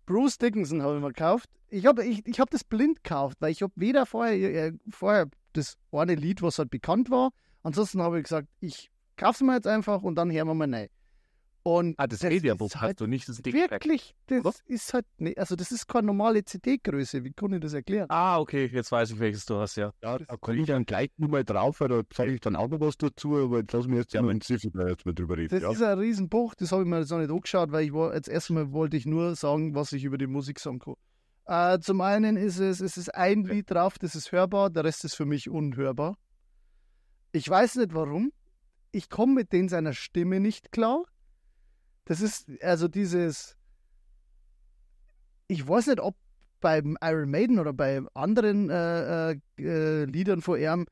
Bruce Dickinson habe ich mir gekauft. Ich habe ich, ich hab das blind gekauft, weil ich habe weder vorher, äh, vorher das eine Lied, was halt bekannt war. Ansonsten habe ich gesagt, ich kaufe es mir jetzt einfach und dann hören wir mal rein. Und ah, das, das Mediabook hast halt du nicht, das Ding Wirklich, das oder? ist halt, ne, also das ist keine normale CD-Größe, wie kann ich das erklären? Ah, okay, jetzt weiß ich, welches du hast, ja. Ja, da kann ich dann gleich nur mal drauf, da zeige ich dann auch noch was dazu, aber jetzt lass mich jetzt ja in Ziffer jetzt mal drüber reden. Das ja. ist ein Riesenbuch, das habe ich mir jetzt noch nicht angeschaut, weil ich war, jetzt erstmal wollte ich nur sagen, was ich über die Musik sagen kann. Uh, zum einen ist es, es ist ein Lied drauf, das ist hörbar, der Rest ist für mich unhörbar. Ich weiß nicht warum. Ich komme mit denen seiner Stimme nicht klar. Das ist also dieses. Ich weiß nicht, ob beim Iron Maiden oder bei anderen äh, äh, äh Liedern vor ihm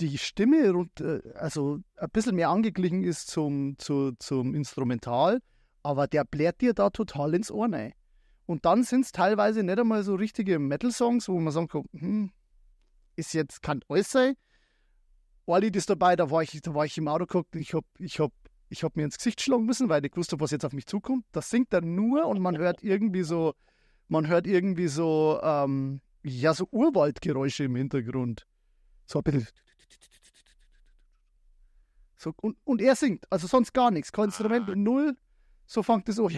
die Stimme runter, äh, also ein bisschen mehr angeglichen ist zum, zu, zum Instrumental, aber der blärt dir da total ins Ohr rein. Und dann sind es teilweise nicht einmal so richtige Metal-Songs, wo man sagen kann, hm, ist jetzt, kann alles sein. Ein Lied ist dabei, da war ich, da war ich im Auto geguckt, ich habe ich hab ich habe mir ins Gesicht schlagen müssen, weil ich wusste, was jetzt auf mich zukommt. Das singt er nur und man hört irgendwie so, man hört irgendwie so, ähm, ja, so Urwaldgeräusche im Hintergrund. So ein bisschen. So, und, und er singt, also sonst gar nichts. Kein Instrument, ah. null. So fängt es an.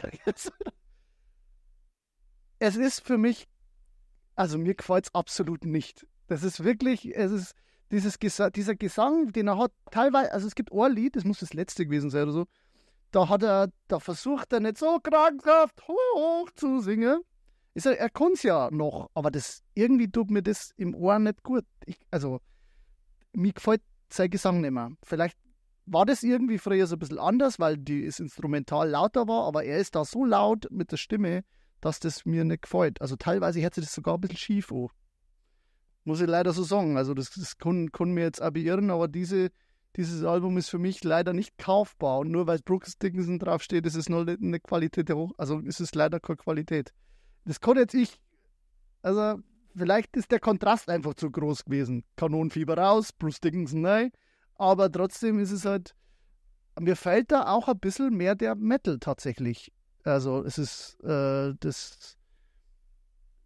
es ist für mich, also mir gefällt es absolut nicht. Das ist wirklich, es ist, dieses Gesa dieser Gesang, den er hat, teilweise, also es gibt ein Lied, das muss das letzte gewesen sein oder so, da hat er, da versucht er nicht so krankhaft hoch zu singen. Ist er er kann es ja noch, aber das, irgendwie tut mir das im Ohr nicht gut. Ich, also, mir gefällt sein Gesang nicht mehr. Vielleicht war das irgendwie früher so ein bisschen anders, weil das instrumental lauter war, aber er ist da so laut mit der Stimme, dass das mir nicht gefällt. Also teilweise hört sich das sogar ein bisschen schief auch. Muss ich leider so sagen. Also das, das können, können wir jetzt abieren, aber diese, dieses Album ist für mich leider nicht kaufbar. Und nur weil Brooks Dickinson draufsteht, ist es nur eine Qualität hoch. Also ist es leider keine Qualität. Das kann jetzt ich. Also, vielleicht ist der Kontrast einfach zu groß gewesen. Kanonenfieber raus, Bruce Dickinson nein. Aber trotzdem ist es halt. Mir fällt da auch ein bisschen mehr der Metal tatsächlich. Also es ist äh, das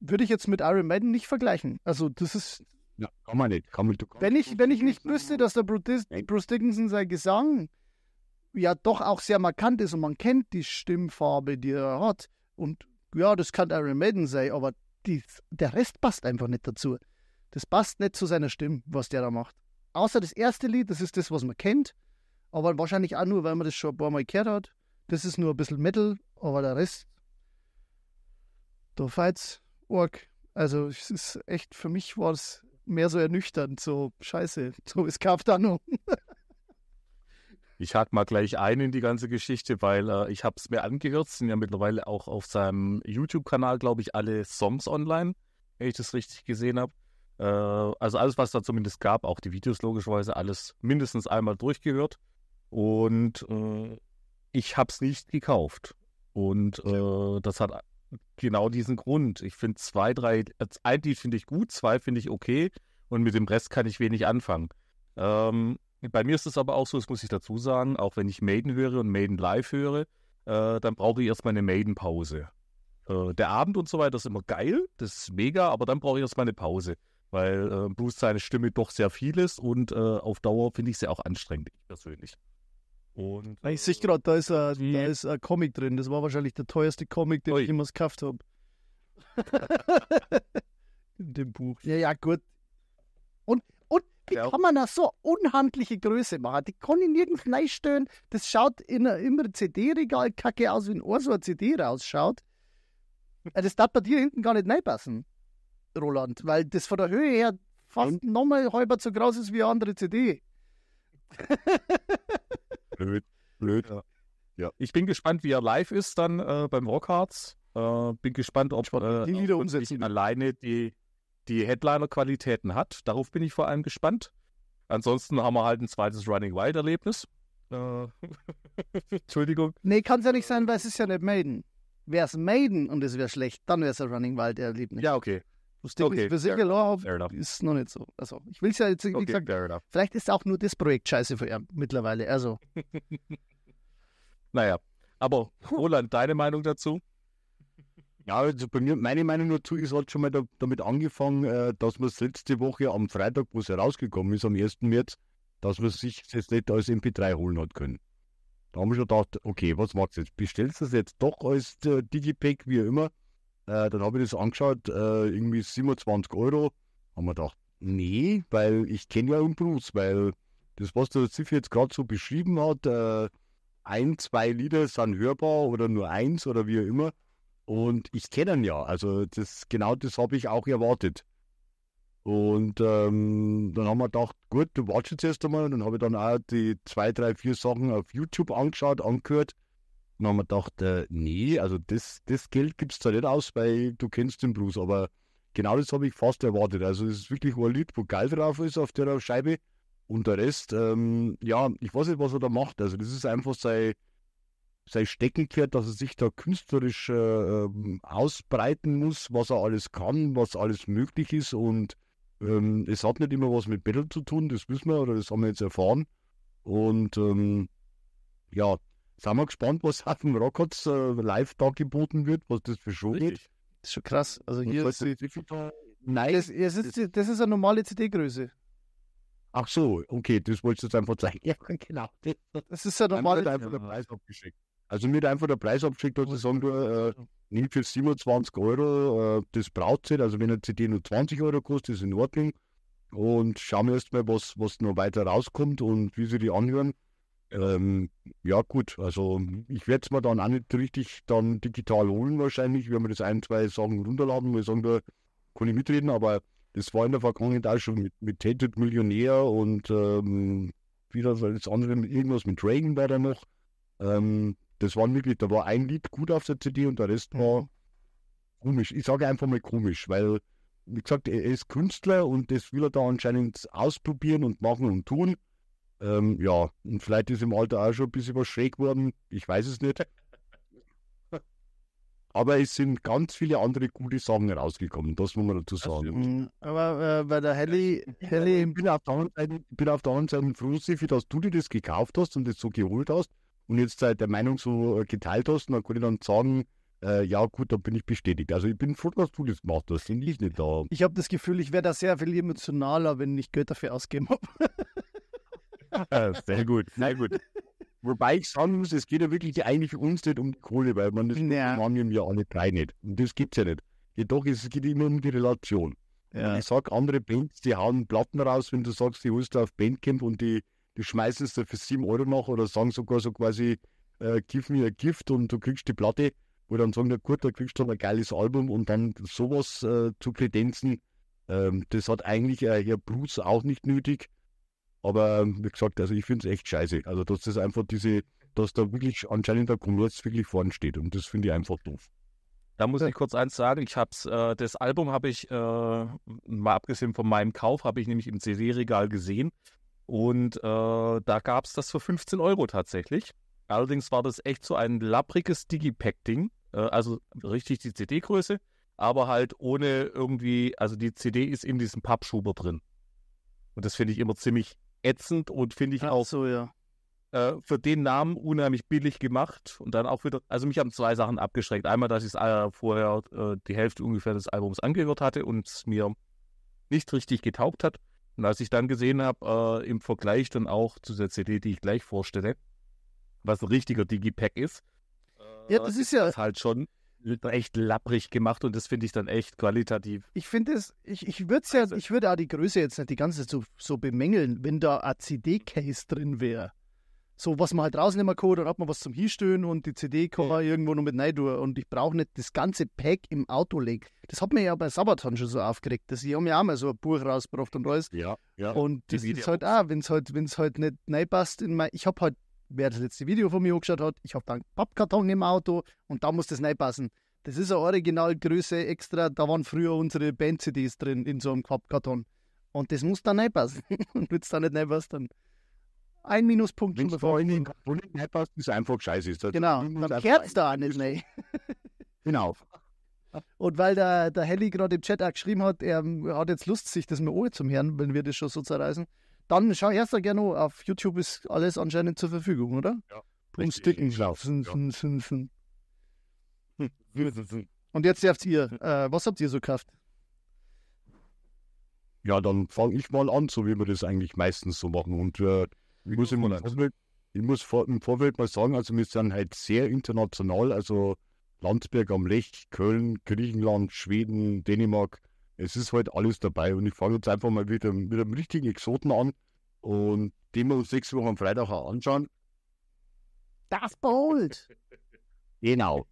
würde ich jetzt mit Iron Maiden nicht vergleichen. Also das ist. Ja, kann man nicht. Kann man, kann wenn, ich, wenn ich nicht wüsste, dass der Bruce Dickinson sein Gesang ja doch auch sehr markant ist und man kennt die Stimmfarbe, die er hat. Und ja, das kann Iron Maiden sein, aber die, der Rest passt einfach nicht dazu. Das passt nicht zu seiner Stimme, was der da macht. Außer das erste Lied, das ist das, was man kennt, aber wahrscheinlich auch nur, weil man das schon ein paar Mal gehört hat. Das ist nur ein bisschen Metal, aber der Rest, da fight's Org. Also es ist echt, für mich war es mehr so ernüchternd, so scheiße, so ist noch. ich hake mal gleich ein in die ganze Geschichte, weil äh, ich habe es mir angehört, sind ja mittlerweile auch auf seinem YouTube-Kanal, glaube ich, alle Songs online, wenn ich das richtig gesehen habe. Äh, also alles, was da zumindest gab, auch die Videos logischerweise, alles mindestens einmal durchgehört. Und äh, ich habe es nicht gekauft. Und äh, das hat genau diesen Grund. Ich finde zwei, drei, also ein Lied finde ich gut, zwei finde ich okay und mit dem Rest kann ich wenig anfangen. Ähm, bei mir ist es aber auch so, das muss ich dazu sagen, auch wenn ich Maiden höre und Maiden live höre, äh, dann brauche ich erstmal eine Maiden-Pause. Äh, der Abend und so weiter ist immer geil, das ist mega, aber dann brauche ich erstmal eine Pause, weil äh, Bruce seine Stimme doch sehr viel ist und äh, auf Dauer finde ich sie auch anstrengend, ich persönlich. Und, ah, ich sehe gerade, da mhm. ist ein Comic drin. Das war wahrscheinlich der teuerste Comic, den Oi. ich jemals gekauft habe. In dem Buch. Ja, ja, gut. Und, und wie ja. kann man da so unhandliche Größe machen? Die kann ich nirgends reinstellen. Das schaut in einem CD-Regal kacke aus, wie ein Ohr so eine CD rausschaut. Äh, das darf bei dir hinten gar nicht reinpassen, Roland, weil das von der Höhe her fast nochmal halber so groß ist wie eine andere CD. blöd, blöd. Ja. ja. Ich bin gespannt, wie er live ist dann äh, beim Rockharz. Äh, bin gespannt, ob, äh, die Lieder umsetzen. alleine die, die Headliner-Qualitäten hat. Darauf bin ich vor allem gespannt. Ansonsten haben wir halt ein zweites Running Wild-Erlebnis. Äh. Entschuldigung. Nee, kann es ja nicht sein, weil es ist ja nicht Maiden. Wäre es Maiden und es wäre schlecht, dann wäre es ein Running Wild-Erlebnis. Ja, okay. Das okay, ist für sich gelaufen, ist noch nicht so. Also, ich will es ja jetzt, wie okay, gesagt, vielleicht ist auch nur das Projekt scheiße für ihn mittlerweile. Also. naja, aber Roland, deine Meinung dazu? Ja, also bei mir, meine Meinung dazu ist halt schon mal da, damit angefangen, äh, dass man es letzte Woche am Freitag, wo es herausgekommen ist, am 1. März, dass man sich jetzt nicht als MP3 holen hat können. Da haben wir schon gedacht, okay, was machst du jetzt? Bestellst du es jetzt doch als äh, Digipack, wie immer? Äh, dann habe ich das angeschaut, äh, irgendwie 27 Euro. Haben wir gedacht, nee, weil ich kenne ja einen Bruce, weil das, was der Ziff jetzt gerade so beschrieben hat, äh, ein, zwei Lieder sind hörbar oder nur eins oder wie auch immer. Und ich kenne ihn ja. Also das, genau das habe ich auch erwartet. Und ähm, dann haben wir gedacht, gut, du wartest jetzt erst einmal. dann habe ich dann auch die zwei, drei, vier Sachen auf YouTube angeschaut, angehört. Und haben wir gedacht, äh, nee, also das, das Geld gibt es da nicht aus, weil du kennst den Blues. Aber genau das habe ich fast erwartet. Also es ist wirklich ein Lied, wo geil drauf ist auf der Scheibe. Und der Rest, ähm, ja, ich weiß nicht, was er da macht. Also das ist einfach sein, sein Steckenpferd, dass er sich da künstlerisch äh, ähm, ausbreiten muss, was er alles kann, was alles möglich ist. Und ähm, es hat nicht immer was mit Battle zu tun, das wissen wir oder das haben wir jetzt erfahren. Und ähm, ja, sind wir gespannt, was auf dem Rockhots äh, live dargeboten wird, was das für Show geht. Das ist schon krass. Also hier ist die, Nein, das, das, ist, das ist eine normale CD-Größe. Ach so, okay, das wolltest du jetzt einfach zeigen. Ja, genau. Das ist ja normal. Mir einfach der Preis abgeschickt. Also mir hat einfach der Preis abgeschickt, dass sie sagen, du, äh, nimm für 27 Euro äh, das Brautzeit, also wenn eine CD nur 20 Euro kostet, ist in Ordnung. Und schauen wir erstmal, was, was noch weiter rauskommt und wie sie die anhören. Ähm, ja, gut, also ich werde es mir dann auch nicht richtig dann digital holen wahrscheinlich, wenn man das ein, zwei Sachen runterladen, wo ich sagen, da kann ich mitreden, aber das war in der Vergangenheit auch schon mit, mit Tated Millionär und ähm, wieder das andere irgendwas mit Dragon war da noch. Ähm, das waren wirklich, da war ein Lied gut auf der CD und der Rest war mhm. komisch. Ich sage einfach mal komisch, weil, wie gesagt, er ist Künstler und das will er da anscheinend ausprobieren und machen und tun. Ähm, ja, und vielleicht ist im Alter auch schon ein bisschen was schräg geworden. Ich weiß es nicht. Aber es sind ganz viele andere gute Sachen rausgekommen, das muss man dazu sagen. Mhm. Aber äh, bei der Heli, Helly ich bin auf der anderen Seite, der anderen Seite froh, Sifi, dass du dir das gekauft hast und das so geholt hast und jetzt seit der Meinung so äh, geteilt hast. Und dann kann ich dann sagen, äh, ja gut, dann bin ich bestätigt. Also ich bin froh, dass du das gemacht hast, sind ich nicht da. Ich habe das Gefühl, ich wäre da sehr viel emotionaler, wenn ich Geld dafür ausgeben habe. Ah, sehr gut, sehr gut. Wobei ich sagen muss, es geht ja wirklich eigentlich uns nicht um die Kohle, weil man das ja. machen wir alle drei nicht. Und das gibt es ja nicht. Jedoch es geht immer um die Relation. Ja. Ich sage, andere Bands, die hauen Platten raus, wenn du sagst, die holst du auf Bandcamp und die, die schmeißen es da für 7 Euro nach oder sagen sogar so quasi, äh, gib mir ein Gift und du kriegst die Platte. Oder dann sagen, na gut, da kriegst du ein geiles Album und dann sowas äh, zu kredenzen, ähm, das hat eigentlich äh, Herr Bruce auch nicht nötig. Aber wie gesagt, also ich finde es echt scheiße. Also dass das einfach diese, dass da wirklich anscheinend der Kommerz wirklich vorn steht und das finde ich einfach doof. Da muss ich kurz eins sagen, ich hab's, äh, das Album habe ich, äh, mal abgesehen von meinem Kauf, habe ich nämlich im CD-Regal gesehen. Und äh, da gab es das für 15 Euro tatsächlich. Allerdings war das echt so ein lappriges Digipack-Ding. Äh, also richtig die CD-Größe, aber halt ohne irgendwie, also die CD ist in diesem Pappschuber drin. Und das finde ich immer ziemlich ätzend und finde ich Ach, auch so, ja. äh, für den Namen unheimlich billig gemacht und dann auch wieder, also mich haben zwei Sachen abgeschreckt. Einmal, dass ich äh, vorher äh, die Hälfte ungefähr des Albums angehört hatte und es mir nicht richtig getaugt hat. Und als ich dann gesehen habe, äh, im Vergleich dann auch zu der CD, die ich gleich vorstelle, was ein richtiger Digipack ist, ja, das äh, ist ja halt schon echt lapprig gemacht und das finde ich dann echt qualitativ. Ich finde es, ich, ich würde ja, also. ich würde auch die Größe jetzt nicht die ganze Zeit so, so bemängeln, wenn da ein CD-Case drin wäre. So, was man halt rausnehmen kann, dann hat man was zum Hinstellen und die CD kann ja. irgendwo noch mit rein Und ich brauche nicht das ganze Pack im Auto legen. Das hat mir ja bei Sabaton schon so aufgeregt, dass ich mir auch mal so ein Buch rausgebracht und alles. Ja, ja. Und das die ist halt auch, wenn es halt, halt nicht reinpasst, in mein, ich habe halt wer das letzte Video von mir angeschaut hat, ich habe da einen Pappkarton im Auto und da muss das nicht passen. Das ist eine Originalgröße extra, da waren früher unsere Band-CDs drin in so einem Pappkarton. Und das muss dann nicht passen. und wenn es dann nicht nicht passt, dann ein Minuspunkt Wenn's schon bevor. Wenn es nicht passt, ist einfach scheiße. Ist. Genau, dann kehrt es da auch nicht rein. genau. Und weil der, der Helly gerade im Chat auch geschrieben hat, er hat jetzt Lust, sich das mal zu hören, wenn wir das schon so zerreißen. Dann schau erst gerne auf YouTube ist alles anscheinend zur Verfügung, oder? Ja. Und Sticken drauf. Und jetzt dürft ihr, äh, was habt ihr so gekauft? Ja, dann fange ich mal an, so wie wir das eigentlich meistens so machen. Und äh, ich, muss im Vorfeld, ich muss vor, im Vorfeld mal sagen, also wir sind halt sehr international, also Landsberg am Lech, Köln, Griechenland, Schweden, Dänemark, es ist halt alles dabei. Und ich fange jetzt einfach mal wieder mit einem richtigen Exoten an und den wir uns nächste Woche am Freitag auch anschauen. Das Bold! Genau.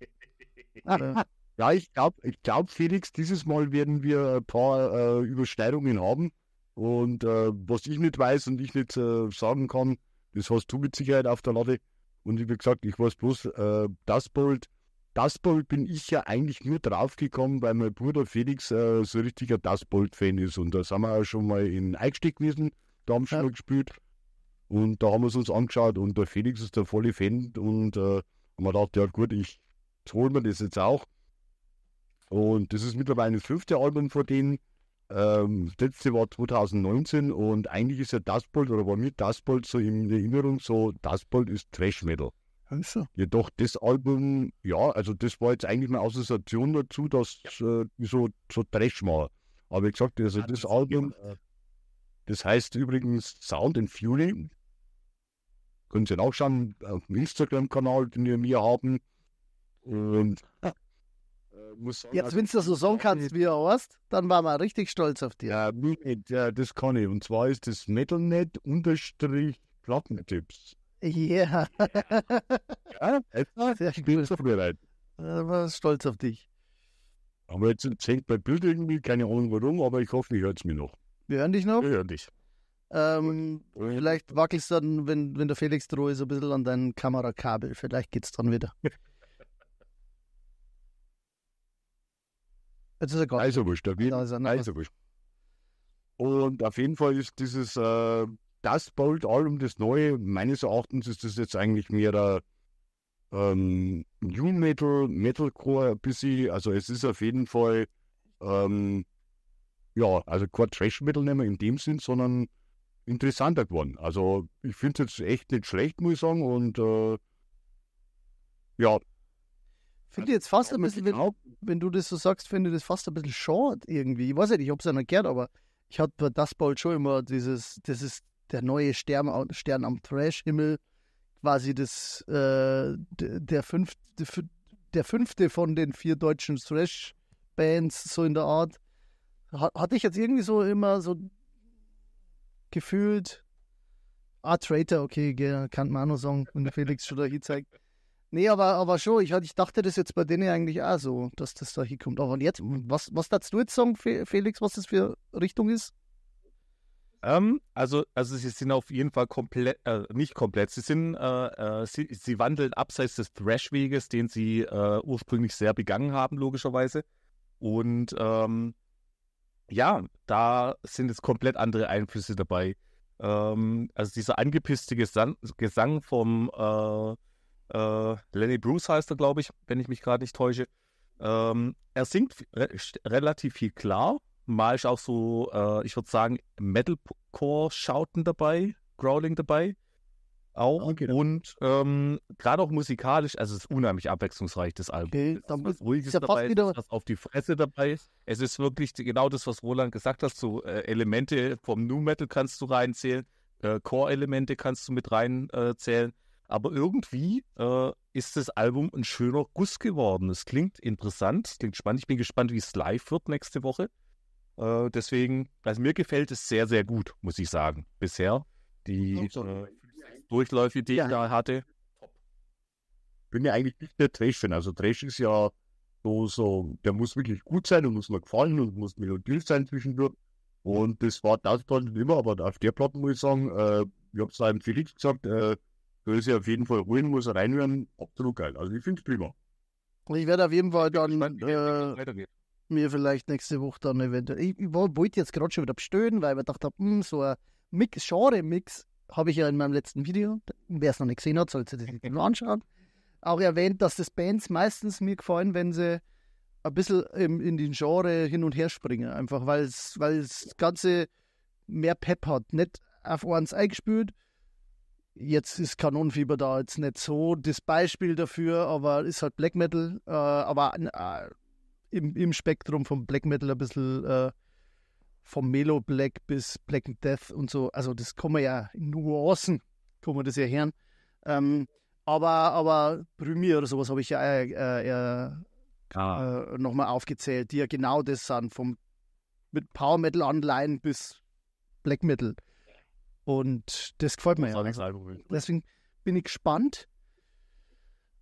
ja, ich glaube, ich glaub, Felix, dieses Mal werden wir ein paar äh, Überschneidungen haben. Und äh, was ich nicht weiß und ich nicht äh, sagen kann, das hast du mit Sicherheit auf der Latte. Und wie gesagt, ich weiß bloß, äh, das Bold Dustbolt bin ich ja eigentlich nur draufgekommen, weil mein Bruder Felix äh, so ein richtiger Dustbolt-Fan ist. Und da sind wir auch schon mal in Eichstätt gewesen, da haben wir schon mal gespielt. Und da haben wir es uns angeschaut und der Felix ist der volle Fan und äh, man dachte, ja gut, ich hole mir das jetzt auch. Und das ist mittlerweile das fünfte Album von denen. Ähm, das letzte war 2019 und eigentlich ist ja Dustbolt oder war mir Dustbolt so in Erinnerung so, Dustbolt ist Trash Metal. Also. Jedoch das Album, ja, also das war jetzt eigentlich meine Assoziation dazu, dass ja. äh, so, so Trash war. Aber wie gesagt, also ja, ah, das, Album, äh das heißt übrigens Sound and Fury. Können Sie nachschauen auf dem Instagram-Kanal, den wir mir haben. Und ah. äh, sagen, Jetzt, also wenn du das so sagen kannst, wie er heißt, dann waren wir richtig stolz auf dich. Ja, das kann ich. Und zwar ist das MetalNet unterstrich Plattentipps. Yeah. ja, ich bin bereit. Da war stolz auf dich. Aber jetzt hängt bei Bild irgendwie, keine Ahnung warum, aber ich hoffe, ich höre es mir noch. Wir hören dich noch? Wir hören dich. Ähm, vielleicht wackelst du dann, wenn, wenn der Felix droh ist, ein bisschen an deinem Kamerakabel. Vielleicht geht es dann wieder. Jetzt ist er gar nicht. Also wurscht. Also wurscht. Und auf jeden Fall ist dieses äh, das Bold um das neue, meines Erachtens ist das jetzt eigentlich mehr der ähm, New Metal, Metalcore ein bisschen. Also es ist auf jeden Fall, ähm, ja, also kein Trash Metal nicht mehr in dem Sinn, sondern interessanter geworden. Also ich finde es jetzt echt nicht schlecht, muss ich sagen. Und äh, ja. Finde ich jetzt fast ein bisschen, wenn, wenn, du das so sagst, finde ich das fast ein bisschen short irgendwie. Ich weiß ja nicht, ob es einer gehört, aber ich hatte bei Das Bold schon immer dieses, das ist der neue Stern, Stern am Thrash-Himmel, quasi das, äh, der, fünfte, der fünfte von den vier deutschen Thrash-Bands, so in der Art. hatte ich jetzt irgendwie so immer so gefühlt. Ah, Traitor, okay, kann man noch sagen, wenn Felix schon da hier zeigt. Nee, aber, aber schon, ich, ich dachte das jetzt bei denen eigentlich auch so, dass das da kommt. Aber jetzt, was, was darfst du jetzt sagen, Felix, was das für Richtung ist? Ähm, also, also sie sind auf jeden Fall komplett, äh, nicht komplett, sie sind, äh, äh, sie, sie, wandeln abseits des Thrash-Weges, den sie äh, ursprünglich sehr begangen haben, logischerweise. Und ähm, ja, da sind jetzt komplett andere Einflüsse dabei. Ähm, also dieser angepisste Gesang, Gesang vom äh, äh, Lenny Bruce heißt er, glaube ich, wenn ich mich gerade nicht täusche. Ähm, er singt re relativ viel klar, mal ist auch so, äh, ich würde sagen, Metalcore-Schauten dabei, Growling dabei. Auch. Ah, okay. Und ähm, gerade auch musikalisch, also es ist unheimlich abwechslungsreich, das Album. Okay, da muss, Ruhiges ja dabei, wieder... was auf die Fresse dabei. Es ist wirklich genau das, was Roland gesagt hat, so äh, Elemente vom Nu Metal kannst du reinzählen, äh, Core-Elemente kannst du mit reinzählen. Äh, Aber irgendwie äh, ist das Album ein schöner Guss geworden. Es klingt interessant, es klingt spannend. Ich bin gespannt, wie es live wird nächste Woche. Äh, deswegen, also mir gefällt es sehr, sehr gut, muss ich sagen, bisher. Die äh, Durchläufe, die ja. ich da hatte. Ich Bin ja eigentlich nicht der Trash-Fan. Also Trash ist ja so, so, der muss wirklich gut sein und muss mir gefallen und muss melodisch sein zwischendurch. Und das war das dann immer, aber auf der Platte muss ich sagen, äh, ich habe es einem Felix gesagt, äh, soll sich auf jeden Fall holen, muss reinhören. Absolut geil. Also ich finde es prima. Ich werde auf jeden Fall dann. Ich mein, äh, wir vielleicht nächste Woche dann eventuell. Ich, ich wollte jetzt gerade schon wieder bestöhnen, weil ich mir gedacht habe, hm, so ein Mix, Genre-Mix habe ich ja in meinem letzten Video, wer es noch nicht gesehen hat, sollte sich das nur anschauen, auch erwähnt, dass das Bands meistens mir gefallen, wenn sie ein bisschen in den Genre hin und her springen, einfach weil weil das Ganze mehr Pep hat, nicht auf eins eingespült. Jetzt ist Kanonenfieber da jetzt nicht so das Beispiel dafür, aber ist halt Black Metal, äh, aber äh, im, im Spektrum vom Black Metal ein bisschen äh, vom Melo Black bis Black Death und so. Also das kann man ja in Nuancen, kann man das ja hören. Ähm, aber, aber Brümi oder sowas habe ich ja äh, äh, ah. Äh, nochmal aufgezählt, die ja genau das sind, vom mit Power Metal Anleihen bis Black Metal. Und das gefällt mir das ja. Deswegen bin ich gespannt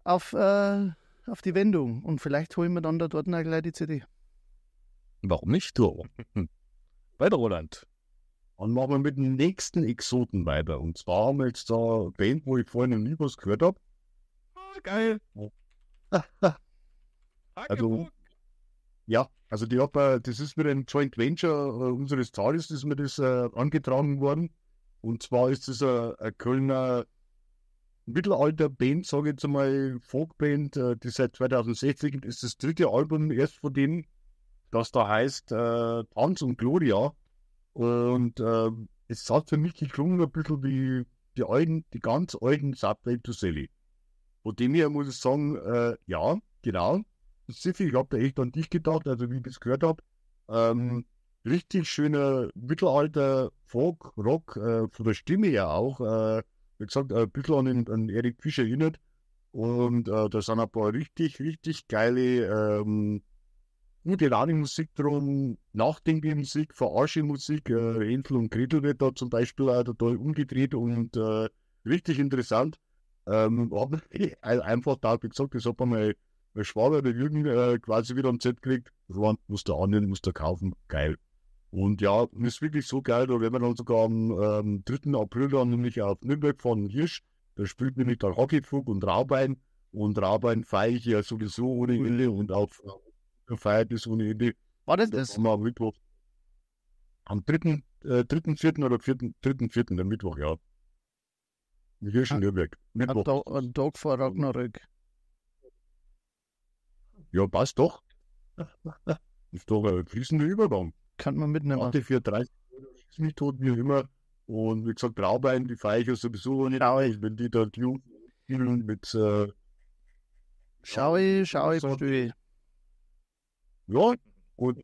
auf äh, auf die Wendung und vielleicht holen wir dann da dort noch gleich die CD. Warum nicht, du? Weiter, Roland. Dann machen wir mit dem nächsten Exoten weiter. Und zwar haben wir jetzt da eine Band, wo ich vorhin im Libros gehört habe. Ah, geil. Ah, also, ja, also die hat, das ist mit einem Joint Venture äh, unseres Tages, ist mir das äh, angetragen worden. Und zwar ist das äh, ein Kölner Mittelalter-Band, sage ich jetzt einmal, Folkband, äh, die seit 2016 ist das dritte Album erst von denen, das da heißt äh, Tanz und Gloria. Und äh, es hat für mich geklungen ein bisschen wie die alten, die ganz alten Subway to Sally. Von dem her muss ich sagen, äh, ja, genau. Sifi, ich habe da echt an dich gedacht, also wie ich es gehört habe. Ähm, richtig schöner Mittelalter, Folk, Rock, äh, von der Stimme ja auch. Äh, wie gesagt, ein bisschen an, den, an Erik Fisch erinnert. Und äh, da sind ein paar richtig, richtig geile, ähm, gute Lademusik drum, nachdenkliche Musik, verarsche Musik. Äh, und Gretel wird da zum Beispiel auch total umgedreht und äh, richtig interessant. Ähm, aber einfach da, wie gesagt, das hat man mal mein Schwager, der Jürgen, äh, quasi wieder am Z gekriegt. Roland, musst du annehmen, musst du kaufen, geil. Und ja, ist wirklich so geil. Da werden wir dann sogar am ähm, 3. April dann nämlich auf Nürnberg von Hirsch, da spielt nämlich dann Hockeyflug und Raubein. Und Raubein feiere ich ja sowieso ohne Ende und auch äh, feiert es ohne Ende. War das das? Am Mittwoch. Am 3., äh, 3. 4. oder 4., 3. 4. der Mittwoch, ja. Hirsch in ah, Nürnberg. Mittwoch. Ein Tag vor Ragnarök. Ja, passt doch. ist doch ein fließender Übergang. Kann man mitnehmen. Warte für 430 ist nicht tot, wie immer. Und wie gesagt, Braubein, die feiere ich ja sowieso nicht aus, wenn die da tun mhm. mit. Äh, schau ich, schau ich, Ja, gut.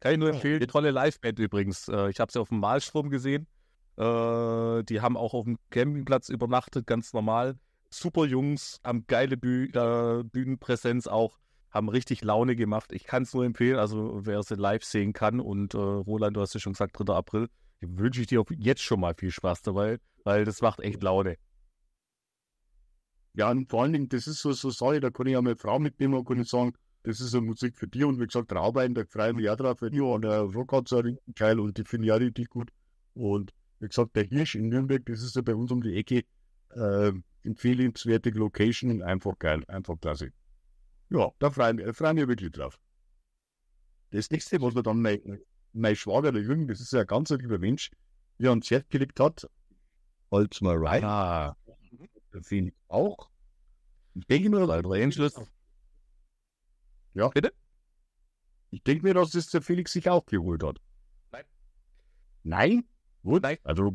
Kann ich nur empfehlen, die tolle Liveband übrigens. Äh, ich habe sie auf dem Malstrom gesehen. Äh, die haben auch auf dem Campingplatz übernachtet, ganz normal. Super Jungs, haben geile äh, Bühnenpräsenz auch haben richtig Laune gemacht. Ich kann es nur empfehlen, also wer es live sehen kann. Und äh, Roland, du hast ja schon gesagt, 3. April, wünsche ich dir auch jetzt schon mal viel Spaß dabei, weil das macht echt Laune. Ja, und vor allen Dingen, das ist so, so Sache, da kann ich auch meine Frau mitnehmen und kann ich sagen, das ist eine Musik für dich. Und wie gesagt, Raubein, da freue ich mich auch drauf. Ja, und der Rock hat so einen Teil und die finde ich auch richtig gut. Und wie gesagt, der Hirsch in Nürnberg, das ist ja bei uns um die Ecke, äh, empfehlenswerte Location, und einfach geil, einfach klasse. Ja, da freuen wir, freuen wir wirklich drauf. Das nächste, was wir dann mein, mein Schwager, der Jürgen, das ist ja ein ganz lieber Mensch, der uns Herz gelegt hat. Holz mal rein. Ah. Finde ich auch. Ich denke mir, das Ja. Bitte? Ich denke mir, dass das der Felix sich auch geholt hat. Nein. Nein? Gut. Nein. Also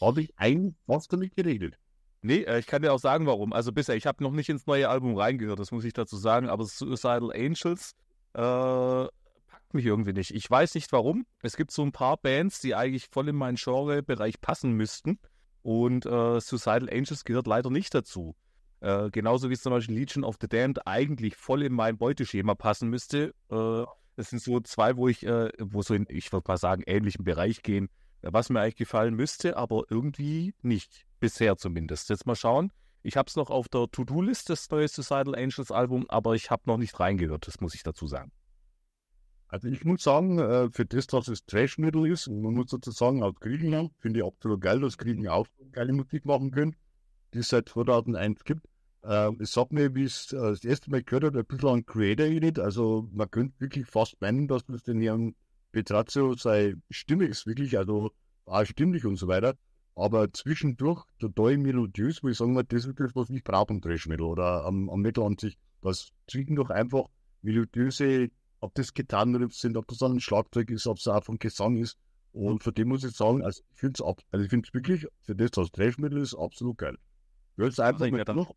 habe ich ein, einfach damit geredet. Nee, äh, ich kann dir auch sagen, warum. Also bisher, ich habe noch nicht ins neue Album reingehört, das muss ich dazu sagen, aber Suicidal Angels äh, packt mich irgendwie nicht. Ich weiß nicht warum. Es gibt so ein paar Bands, die eigentlich voll in meinen Genrebereich passen müssten. Und äh, Suicidal Angels gehört leider nicht dazu. Äh, genauso wie zum Beispiel Legion of the Damned eigentlich voll in mein Beuteschema passen müsste. Äh, das sind so zwei, wo ich, äh, wo so in, ich würde mal sagen, ähnlichen Bereich gehen was mir eigentlich gefallen müsste, aber irgendwie nicht. Bisher zumindest. Jetzt mal schauen. Ich habe es noch auf der To-Do-List, das neue Suicidal Angels Album, aber ich habe noch nicht reingehört, das muss ich dazu sagen. Also ich muss sagen, äh, für das, dass es Trash-Mittel ist, und man muss sozusagen aus Griechenland, finde ich absolut geil, dass Griechen auch geile Musik machen können, die es seit 2001 gibt. Es ähm, sagt mir, wie ich es äh, das erste Mal gehört habe, ein bisschen an Creator Unit, also man könnte wirklich fast meinen, dass das den hier Petrazio, seine Stimme ist wirklich, also auch stimmlich und so weiter, aber zwischendurch total melodiös, wo ich sagen würde, das ist wirklich was ich brauche am Trash metal oder am, am Metal an sich, Das zwischendurch einfach melodiöse, ob das Gitarrenriffs sind, ob das ein Schlagzeug ist, ob es auch von Gesang ist, und von dem muss ich sagen, also ich finde es also ich find's wirklich, für das, was Trash Metal ist, absolut geil. Hört es einfach also dann, noch.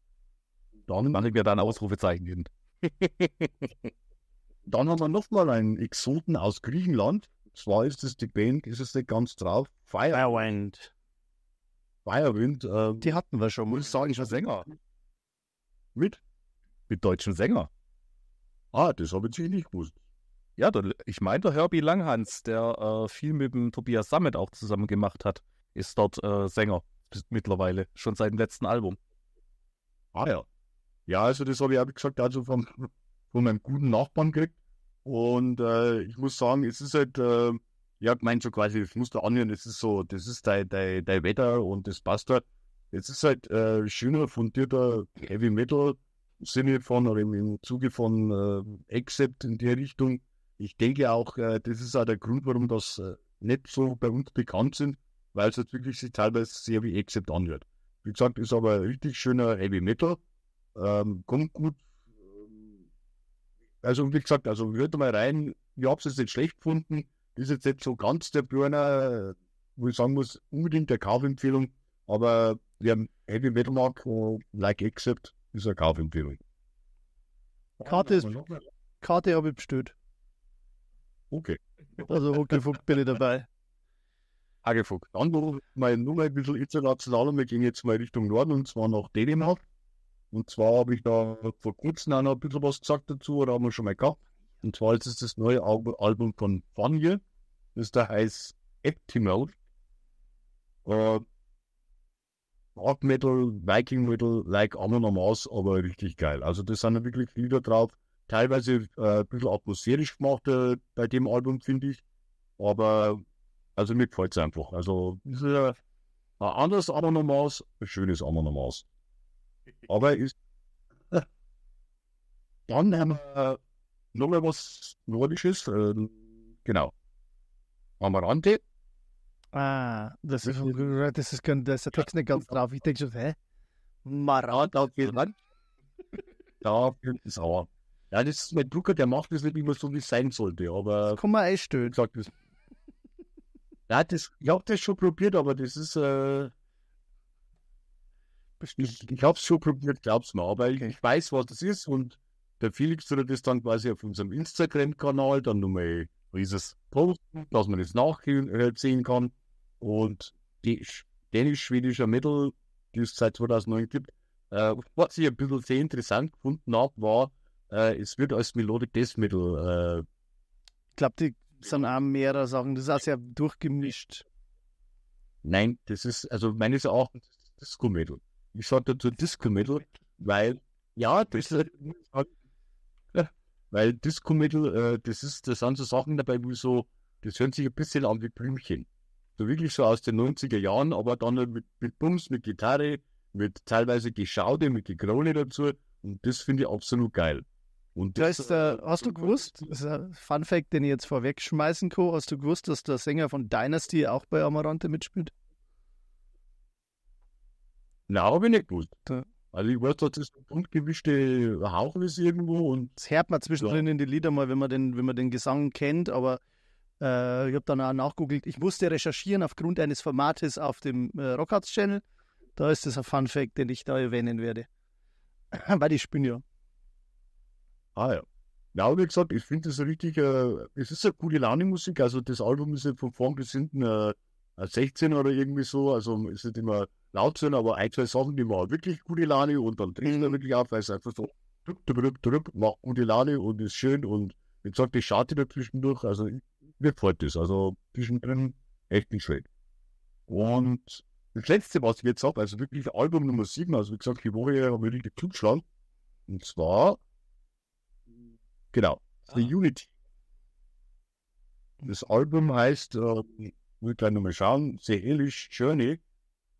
Dann, dann ich mir da ein Ausrufezeichen hin. Dann haben wir nochmal einen Exoten aus Griechenland. zwar ist es die Band, ist es nicht ganz drauf. Fire Firewind. Firewind. Äh, die hatten wir schon. Muss ich sagen, schon Sänger. Mit? Mit deutschen Sänger. Ah, das habe ich eh nicht gewusst. Ja, der, ich meine, der Herbie Langhans, der äh, viel mit dem Tobias Sammet auch zusammen gemacht hat, ist dort äh, Sänger mittlerweile, schon seit dem letzten Album. Ah ja. Ja, also das habe ich auch gesagt, also von, von meinem guten Nachbarn gekriegt. Und äh, ich muss sagen, es ist halt, äh, ja, gemeint so quasi, das musst du anhören, es ist so, das ist dein, dein, dein Wetter und das passt halt. Es ist halt äh, schöner, fundierter Heavy Metal im Sinne von oder im, im Zuge von äh, Accept in der Richtung. Ich denke auch, äh, das ist auch der Grund, warum das äh, nicht so bei uns bekannt sind, weil es halt wirklich sich teilweise sehr wie Accept anhört. Wie gesagt, ist aber richtig schöner Heavy Metal, ähm, kommt gut also, wie gesagt, also hört mal rein, ich habe es jetzt nicht schlecht gefunden. Ist jetzt nicht so ganz der Burner, wo ich sagen muss, unbedingt der Kaufempfehlung, aber der Heavy Metal Mark, Like Accept, ist eine Kaufempfehlung. Karte, ist, Karte habe ich bestellt. Okay. Also Huckefuck bin ich dabei. Hagefuck. Dann noch mal, nur mal ein bisschen international wir gehen jetzt mal Richtung Norden und zwar nach Dänemark. Und zwar habe ich da vor kurzem auch noch ein bisschen was gesagt dazu, oder haben wir schon mal gehabt. Und zwar ist es das neue Album von Vanje. Das da heißt Optimal. Äh, Dark Metal, Viking Metal, like Amon aber richtig geil. Also das sind wirklich Lieder drauf. Teilweise äh, ein bisschen atmosphärisch gemacht äh, bei dem Album, finde ich. Aber also mir gefällt es einfach. Also ein anderes Amon ein schönes Amon aber ist, dann haben wir nochmal was Nordisches. Ähm, genau. Amarante. Ah, das ist, das ist, das ist der Text nicht ganz drauf. Ich denke schon, hä? Marant. Da geht man. Da kommt es auch. Ja, das ist mein Drucker, der macht das nicht immer so, wie es sein sollte. Aber das kann man einstellen. Sagt das. Ja, das, ich habe das schon probiert, aber das ist, äh, Bestimmt. Ich, ich habe es schon probiert, glaub's mal, aber okay. ich weiß, was das ist und der Felix würde das dann quasi auf unserem Instagram-Kanal dann nochmal dieses posten, dass man das nachsehen kann. Und die dänisch-schwedische Mittel, die es seit 2009 gibt, äh, was ich ein bisschen sehr interessant gefunden habe, war, äh, es wird als Melodic Death Metal. Äh, ich glaube, die sind auch mehrere Sachen. Das ist auch sehr durchgemischt. Nein, das ist, also meines Erachtens, das ist Metal ich sage dazu Disco-Metal, weil, ja, das ist, halt weil Disco-Metal, äh, das ist, das sind so Sachen dabei, wie so, das hört sich ein bisschen an wie Blümchen. So wirklich so aus den 90er Jahren, aber dann halt mit, mit Bums, mit Gitarre, mit teilweise Geschaude, mit Gekrone dazu. Und das finde ich absolut geil. Und das, das ist, äh, hast du gewusst, das ist ein Fun Fact, den ich jetzt vorweg schmeißen kann, hast du gewusst, dass der Sänger von Dynasty auch bei Amarante mitspielt? Na, bin ich gut. Ja. Also ich weiß, das ist ein bunt gemischte Hauch ist irgendwo und. Das hört man zwischendrin ja. in die Lieder mal, wenn man den, wenn man den Gesang kennt, aber äh, ich habe dann auch nachgegoogelt. Ich musste recherchieren aufgrund eines Formates auf dem äh, Rockharts Channel. Da ist das ein Fun Fact, den ich da erwähnen werde. Weil ich bin ja. Ah ja. Ja, wie gesagt, ich finde das richtig, äh, es ist eine coole Laune-Musik. Also das Album ist ja von vorn bis hinten äh, 16 oder irgendwie so. Also es ist halt immer laut sind, aber ein, zwei Sachen, die machen wirklich gute Lane und dann drehen trinkst du mhm. wirklich auf, weil es einfach so drück, drück, drück, macht gute Lane und ist schön und jetzt sagt die Scharte da zwischendurch, also mir gefällt das, also zwischendrin echt nicht schön. Und das letzte, was ich jetzt habe, also wirklich Album Nummer 7, also wie gesagt, die Woche haben wir richtig zugeschlagen. Und zwar, genau, ah. The Unity. Das Album heißt, äh, ich will gleich nochmal schauen, sehr Hellish Journey.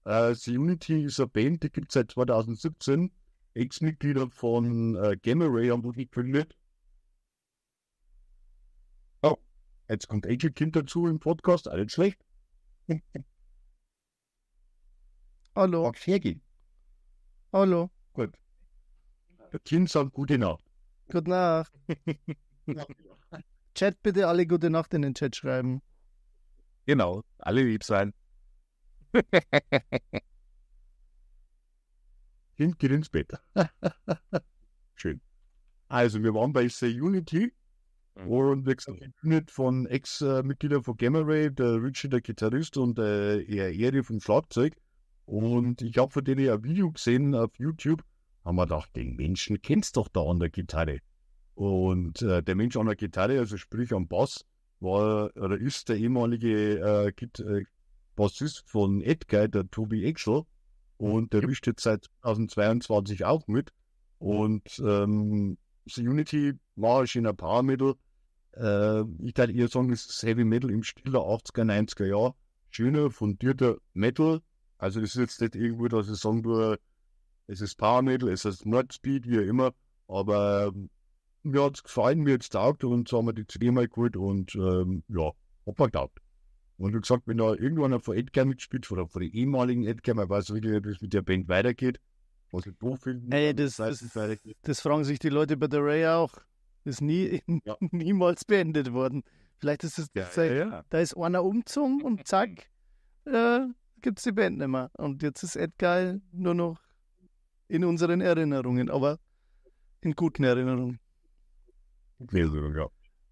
Äh, The Unity ist eine Band, die gibt es seit 2017. Ex-Mitglieder von äh, Gamma Ray haben die gegründet. Oh, jetzt kommt Enkelkind dazu im Podcast, alles schlecht. Hallo. Und Hallo. Gut. Der Kind sagt gute Nacht. Gute Nacht. Chat bitte alle gute Nacht in den Chat schreiben. Genau, alle lieb sein kind geht ins Bett. Schön. Also, wir waren bei Say Unity. Mhm. Und wir gesagt, Unit von Ex-Mitgliedern von Gamma der Richie, der Gitarrist und der äh, Eri vom Schlagzeug. Und ich habe von denen ein Video gesehen auf YouTube. Haben wir gedacht, den Menschen kennst doch da an der Gitarre. Und äh, der Mensch an der Gitarre, also sprich am Bass, war oder ist der ehemalige äh, Git, äh, Bassist von Edgar, der Tobi Exel. Mhm. Und der mischt jetzt seit 2022 auch mit. Und ähm, The Unity war ich in ein paar Mittel. Äh, ich würde eher sagen, es ist Heavy Metal im Stil der 80er, 90er Jahre. Schöner, fundierter Metal. Also das ist jetzt nicht irgendwo, dass ich sagen würde, es ist Power Metal, es ist Nordspeed, wie immer. Aber ähm, mir hat es gefallen, mir hat es taugt und so haben wir die CD mal geholt und ähm, ja, hat mir getaugt. Und du gesagt, wenn da irgendwann noch von Edgar mitspielt, von, von der ehemaligen Edgar, man weiß wirklich nicht, wie es mit der Band weitergeht, was sie doof finden. Hey, das, das, das, fragen sich die Leute bei der Ray auch. Ist nie, ja. niemals beendet worden. Vielleicht ist es, ja, sei, ja, da ist einer umgezogen und zack, äh, gibt es die Band nicht mehr. Und jetzt ist Edgar nur noch in unseren Erinnerungen, aber in guten Erinnerungen. Erinnerungen, ja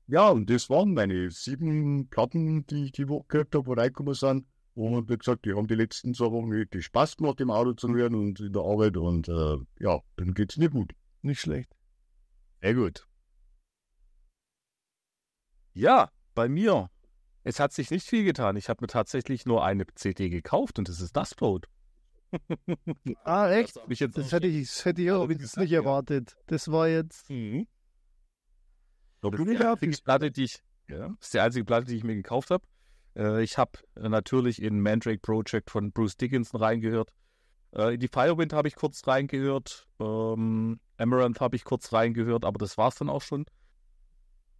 ja, und das waren meine sieben Platten, die ich die Woche gehabt habe, wo reingekommen sind. Und wie gesagt, die haben die letzten zwei Wochen wirklich Spaß gemacht, im Auto zu hören und in der Arbeit. Und äh, ja, dann geht es nicht gut. Nicht schlecht. Sehr gut. Ja, bei mir. Es hat sich nicht viel getan. Ich habe mir tatsächlich nur eine CD gekauft und das ist das Boot. ah, echt? Das, das hätte ich, das hätte ich auch gesagt, nicht erwartet. Ja. Das war jetzt. Mhm. Das ist die einzige Platte, die ich, ja, ist die einzige Platte, die ich mir gekauft habe. Äh, ich habe natürlich in Mandrake Project von Bruce Dickinson reingehört. Äh, in die Firewind habe ich kurz reingehört. Ähm, Amaranth habe ich kurz reingehört, aber das war es dann auch schon.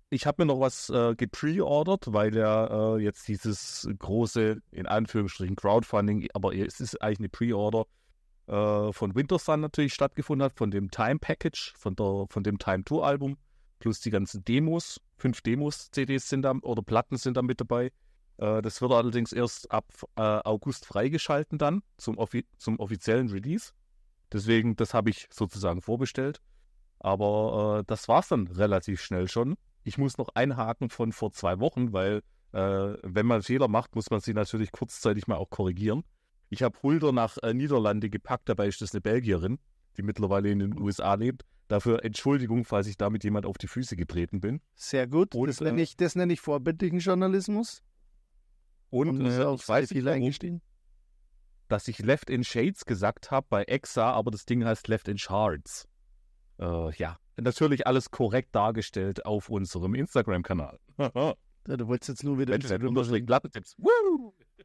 Ich habe mir noch was äh, gepreordert, weil ja äh, jetzt dieses große, in Anführungsstrichen, Crowdfunding, aber es ist eigentlich eine Preorder äh, von Winter Sun natürlich stattgefunden hat, von dem Time Package, von, der, von dem Time Tour Album plus die ganzen Demos. Fünf Demos, CDs sind da oder Platten sind da mit dabei. Äh, das wird allerdings erst ab äh, August freigeschalten dann zum, Offi zum offiziellen Release. Deswegen, das habe ich sozusagen vorbestellt. Aber äh, das war es dann relativ schnell schon. Ich muss noch einhaken von vor zwei Wochen, weil äh, wenn man Fehler macht, muss man sie natürlich kurzzeitig mal auch korrigieren. Ich habe Hulder nach äh, Niederlande gepackt, dabei ist das eine Belgierin, die mittlerweile in den USA lebt. Dafür Entschuldigung, falls ich damit jemand auf die Füße getreten bin. Sehr gut. Und, das, nenne äh, ich, das nenne ich vorbildlichen Journalismus. Und, und äh, ich weiß nicht, warum, dass ich Left in Shades gesagt habe bei Exa, aber das Ding heißt Left in Shards. Äh, ja, natürlich alles korrekt dargestellt auf unserem Instagram-Kanal. ja, du wolltest jetzt nur wieder... Wenn es nicht unterschlägt,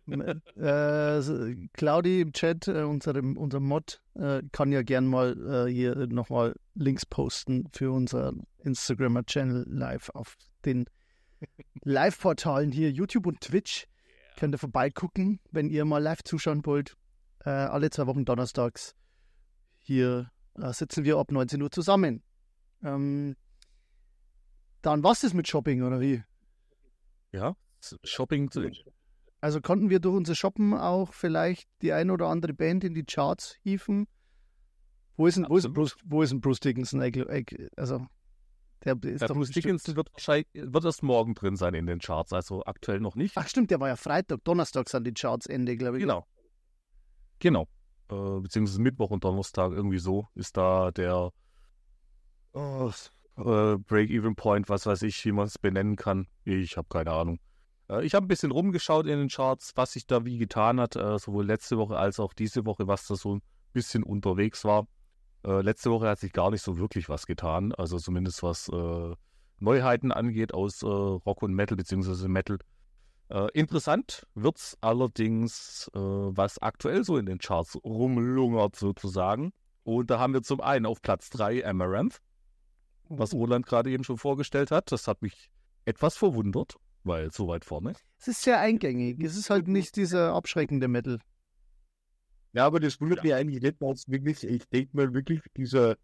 äh, Claudi im Chat, äh, unserem, unser Mod, äh, kann ja gern mal äh, hier nochmal Links posten für unseren Instagramer-Channel live auf den Live-Portalen hier, YouTube und Twitch. Yeah. Könnt ihr vorbeigucken, wenn ihr mal live zuschauen wollt. Äh, alle zwei Wochen donnerstags hier äh, sitzen wir ab 19 Uhr zusammen. Ähm, dann was ist mit Shopping oder wie? Ja, Shopping zu also konnten wir durch unser Shoppen auch vielleicht die eine oder andere Band in die Charts hieven? Wo ist denn, wo ist Bruce, wo ist denn Bruce Dickinson? Also, der ist der doch Bruce Dickinson wird, wird erst morgen drin sein in den Charts, also aktuell noch nicht. Ach stimmt, der war ja Freitag, Donnerstag sind die Charts Ende, glaube ich. Genau. Genau. Äh, beziehungsweise Mittwoch und Donnerstag irgendwie so ist da der äh, Break-Even-Point, was weiß ich, wie man es benennen kann. Ich habe keine Ahnung. Äh, ich habe ein bisschen rumgeschaut in den Charts, was sich da wie getan hat, äh, sowohl letzte Woche als auch diese Woche, was da so ein bisschen unterwegs war. Äh, letzte Woche hat sich gar nicht so wirklich was getan, also zumindest was Neuheiten angeht aus Rock und Metal beziehungsweise Metal. Interessant wird es allerdings, was aktuell so in den Charts rumlungert sozusagen. Und da haben wir zum einen auf Platz 3 Amaranth, was oh. Roland gerade eben schon vorgestellt hat. Das hat mich etwas verwundert weil so weit vorne. Es ist sehr eingängig. Es ist halt nicht dieser abschreckende Metal. Ja, aber das wundert ja. mich eigentlich nicht, weil es wirklich, ich denke mal wirklich, dieser,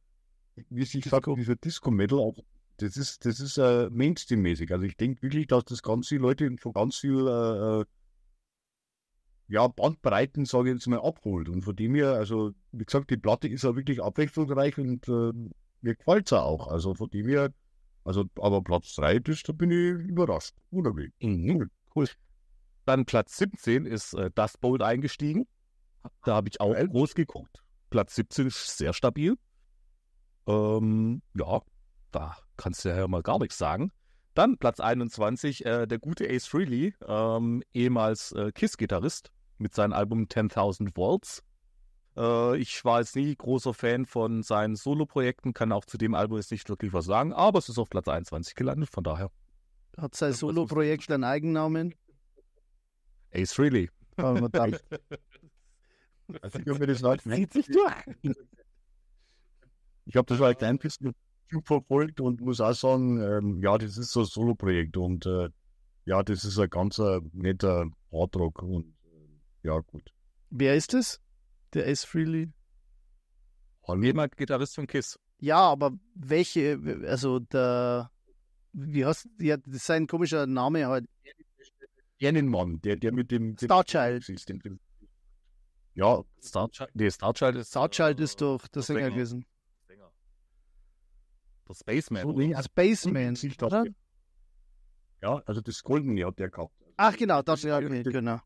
wie ich Disco. sage, dieser Disco-Metal, auch das ist, das ist äh, Mainstream-mäßig. Also ich denke wirklich, dass das ganze Leute von ganz viel äh, äh, ja, Bandbreiten, sage ich jetzt mal, abholt. Und von dem her, also wie gesagt, die Platte ist ja wirklich abwechslungsreich und äh, mir gefällt es auch. Also von dem her, also, aber Platz 3, das, da bin ich überrascht. Wunderbar. Mhm. Cool. Dann Platz 17 ist äh, Dust Bowl eingestiegen. Da habe ich auch ja. groß geguckt. Platz 17 ist sehr stabil. Ähm, ja, da kannst du ja mal gar nichts sagen. Dann Platz 21, äh, der gute Ace Freely, ähm, ehemals äh, Kiss-Gitarrist mit seinem Album 10.000 Volts. Äh, ich war jetzt nie großer Fan von seinen Solo-Projekten, kann auch zu dem Album jetzt nicht wirklich was sagen, aber es ist auf Platz 21 gelandet, von daher. Hat sein Solo-Projekt einen Eigennamen? Ace Really. Oh, ich das Leute hängt sich durch. Ich habe das halt ein bisschen verfolgt und muss auch sagen, ähm, ja, das ist so ein Solo-Projekt und äh, ja, das ist ein ganz äh, netter Hardrock und äh, ja, gut. Wer ist es? der Ace Freely. Und jemand Gitarrist von Kiss. Ja, aber welche, also der, wie heißt, ja, das ist ein komischer Name halt. Jennenmann, der, der mit dem. Starchild. Ist, dem, ja, Starchild. Nee, Starchild ist. Starchild ist äh, doch der Sänger gewesen. Sänger. Der Spaceman. So, also oder? Spaceman. Oder? Ja, also das Goldene hat der gehabt. Ach genau, das ja, okay, genau.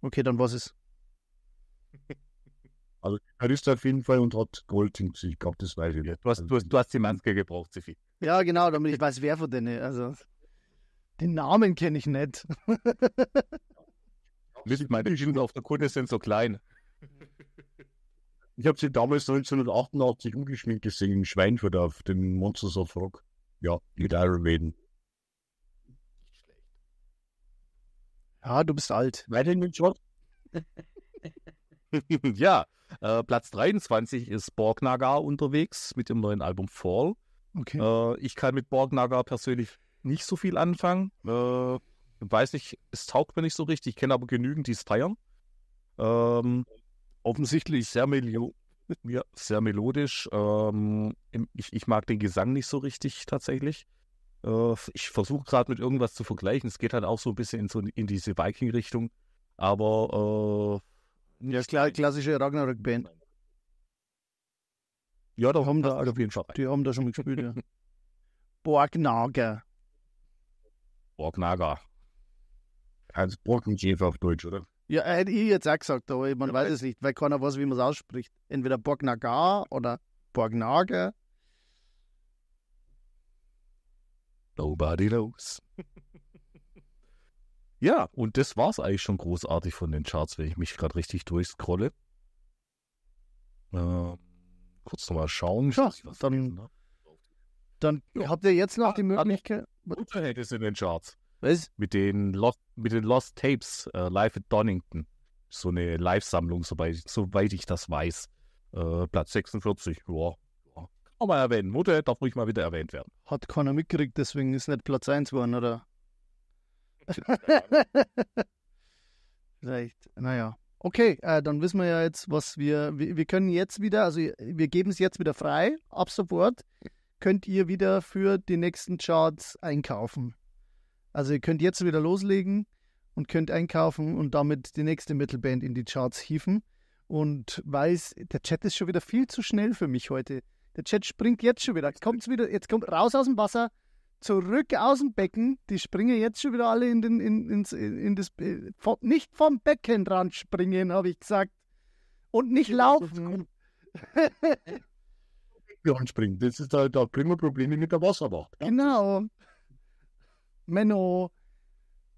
Okay, dann was ist. Also er ist auf jeden Fall und hat Gold in sich, ich glaube, das weiß ich. nicht. du, hast, also du, hast, du hast die Manske gebraucht, Sifi. Ja, genau, damit ich weiß, wer von denen. Also den Namen kenne ich nicht. Nicht meine Schuhe auf der Kunde sind so klein. Ich habe sie damals 1988 ungeschminkt gesehen in Schweinfurt auf dem Monsters of Rock. Ja, mit Iron Maiden. Nicht schlecht. Ja, du bist alt. Weiterhin mit Schrott? ja, äh, Platz 23 ist Borgnagar unterwegs mit dem neuen Album Fall. Okay. Äh, ich kann mit Borgnagar persönlich nicht so viel anfangen. Äh, weiß nicht, es taugt mir nicht so richtig. Ich kenne aber genügend, die es feiern. Ähm, Offensichtlich. Sehr, melo ja, sehr melodisch. Ähm, ich, ich, mag den Gesang nicht so richtig tatsächlich. Äh, ich versuche gerade mit irgendwas zu vergleichen. Es geht halt auch so ein bisschen in, so, in diese Viking-Richtung. Aber äh, ja, klar, klassische Ragnarök-Band. Ja, da haben da, auf jeden Fall. Die haben da schon mal gespielt, ja. Borgnager. Borgnager. Als Borkenkäfer auf Deutsch, oder? Ja, äh, hätte ich jetzt auch gesagt, aber man ja, weiß es nicht, weil keiner weiß, wie man es ausspricht. Entweder Borgnagar oder Borgnager. Nobody knows. Ja, und das war es eigentlich schon großartig von den Charts, wenn ich mich gerade richtig durchscrolle. Äh, kurz nochmal schauen. Ja, dann ne? dann ja. habt ihr jetzt noch ah, die Möglichkeit. Motorhead ist in den Charts. Was? Mit den Lost, mit den Lost Tapes äh, live at Donington. So eine Live-Sammlung, soweit, soweit ich das weiß. Äh, Platz 46. Ja. Kann man erwähnen. Motorhead darf ruhig mal wieder erwähnt werden. Hat keiner mitgekriegt, deswegen ist nicht Platz 1 geworden, oder? Vielleicht, naja. Okay, äh, dann wissen wir ja jetzt, was wir, wir, wir können jetzt wieder, also wir geben es jetzt wieder frei, ab sofort könnt ihr wieder für die nächsten Charts einkaufen. Also ihr könnt jetzt wieder loslegen und könnt einkaufen und damit die nächste Mittelband in die Charts hieven. Und weiß, der Chat ist schon wieder viel zu schnell für mich heute. Der Chat springt jetzt schon wieder. Kommt's wieder, jetzt kommt raus aus dem Wasser, zurück aus dem Becken. Die springen jetzt schon wieder alle in, den, in, ins, in das. Äh, vom, nicht vom Becken ran springen, habe ich gesagt. Und nicht laufen. anspringen. Das ist halt, da kriegen wir Probleme mit der Wasserwacht. Ja? Genau. Menno.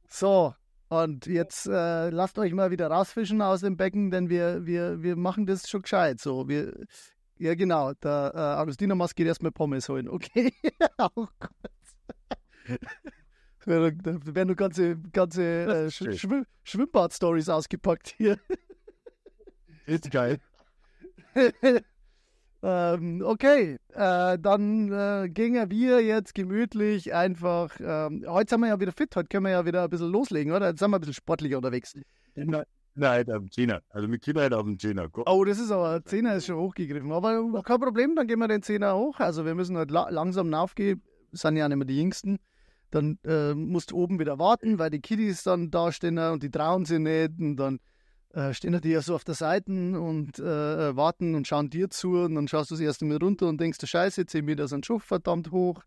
So, und jetzt äh, lasst euch mal wieder rausfischen aus dem Becken, denn wir, wir, wir machen das schon gescheit. So, wir, ja, genau. Der äh, Agostino geht erstmal Pommes holen. Okay. Auch oh Da werden nur ganze, ganze äh, Sch Schwim Schwimmbad-Stories ausgepackt hier. Ist geil. ähm, okay, äh, dann äh, gingen wir jetzt gemütlich einfach. Ähm, heute sind wir ja wieder fit, heute können wir ja wieder ein bisschen loslegen, oder? Jetzt sind wir ein bisschen sportlicher unterwegs. Nein, nein auf dem Zehner. Also mit Kindheit auf dem Zehner. Oh, das ist aber, Zehner ist schon hochgegriffen. Aber kein Problem, dann gehen wir den Zehner hoch. Also wir müssen halt la langsam nachgehen sind ja nicht mehr die Jüngsten. Dann äh, musst du oben wieder warten, weil die Kiddies dann da stehen und die trauen sich nicht. Und dann äh, stehen die ja so auf der Seite und äh, warten und schauen dir zu. Und dann schaust du sie erst einmal runter und denkst, Scheiße, 10 Meter sind schon verdammt hoch.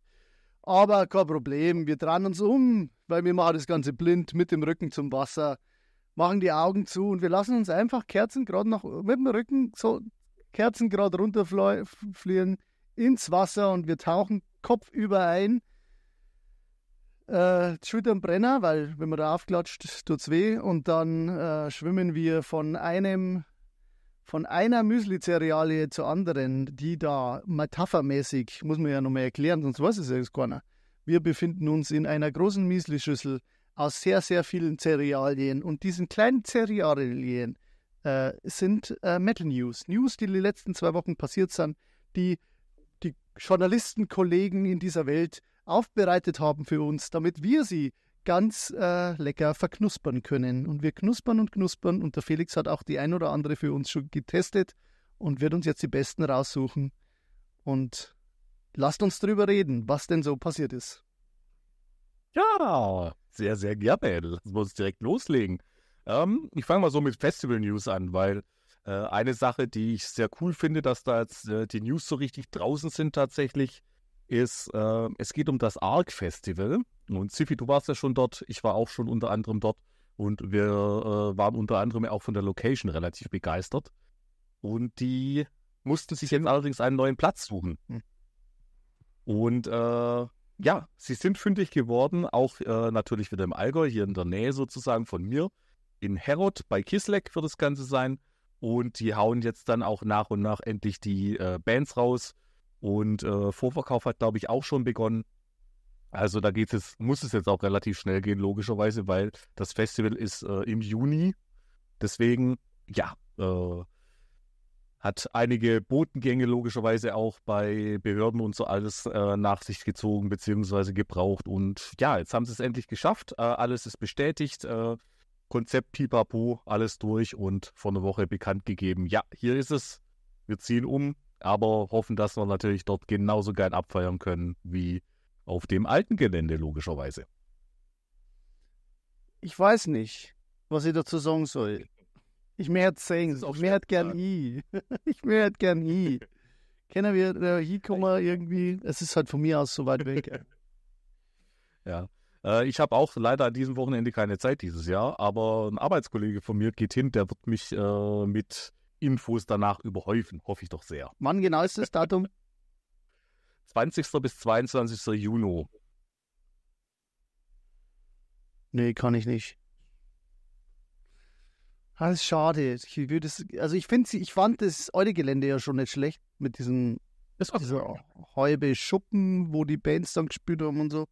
Aber kein Problem, wir drehen uns um, weil wir machen das Ganze blind mit dem Rücken zum Wasser, machen die Augen zu und wir lassen uns einfach Kerzen gerade noch mit dem Rücken so Kerzen gerade runterfliehen ins Wasser und wir tauchen Kopf überein äh, schüttern Brenner, weil wenn man da aufklatscht, tut es weh. Und dann äh, schwimmen wir von einem von einer Müsli-Cerealie zur anderen, die da metaphermäßig, muss man ja nochmal erklären, sonst weiß es ja jetzt keiner. Wir befinden uns in einer großen Müsli-Schüssel aus sehr, sehr vielen Cerealien. Und diesen kleinen Cerealien äh, sind äh, Metal News. News, die die letzten zwei Wochen passiert sind, die Journalistenkollegen in dieser Welt aufbereitet haben für uns, damit wir sie ganz äh, lecker verknuspern können. Und wir knuspern und knuspern und der Felix hat auch die ein oder andere für uns schon getestet und wird uns jetzt die besten raussuchen. Und lasst uns drüber reden, was denn so passiert ist. Ja, sehr, sehr gerne. Lass uns direkt loslegen. Ähm, ich fange mal so mit Festival News an, weil äh, eine Sache, die ich sehr cool finde, dass da jetzt äh, die News so richtig draußen sind tatsächlich, ist, ähm, es geht um das ARC Festival. Und Sifi, du warst ja schon dort, ich war auch schon unter anderem dort und wir äh, waren unter anderem auch von der Location relativ begeistert. Und die mussten sich jetzt allerdings einen neuen Platz suchen. Hm. Und ja, sie sind fündig geworden, auch äh, natürlich wieder im Allgäu, hier in der Nähe sozusagen von mir. In Herod bei Kisleck wird das Ganze sein. Und die hauen jetzt dann auch nach und nach endlich die äh, Bands raus. Und äh, Vorverkauf hat, glaube ich, auch schon begonnen. Also da geht es, muss es jetzt auch relativ schnell gehen, logischerweise, weil das Festival ist äh, im Juni. Deswegen, ja, äh, hat einige Botengänge logischerweise auch bei Behörden und so alles äh, nach sich gezogen beziehungsweise gebraucht. Und ja, jetzt haben sie es endlich geschafft. Äh, alles ist bestätigt. Äh, Konzept pipapo, alles durch und vor einer Woche bekannt gegeben. Ja, hier ist es. Wir ziehen um, aber hoffen, dass wir natürlich dort genauso geil abfeiern können wie auf dem alten Gelände, logischerweise. Ich weiß nicht, was ich dazu sagen soll. Ich merke es, Ich merke gern i. Ich merke gern i. Kennen wir, hier kommen wir irgendwie. Es ist halt von mir aus so weit weg. ja. Äh, ich habe auch leider an diesem Wochenende keine Zeit dieses Jahr, aber ein Arbeitskollege von mir geht hin, der wird mich äh, mit Infos danach überhäufen, hoffe ich doch sehr. Wann genau ist das Datum? 20. bis 22. Juni. Nee, kann ich nicht. Ah, das ist schade. Ich würde es, also ich finde ich fand das alte Gelände ja schon nicht schlecht mit diesen das halbe Schuppen, wo die Bands dann gespielt haben und so.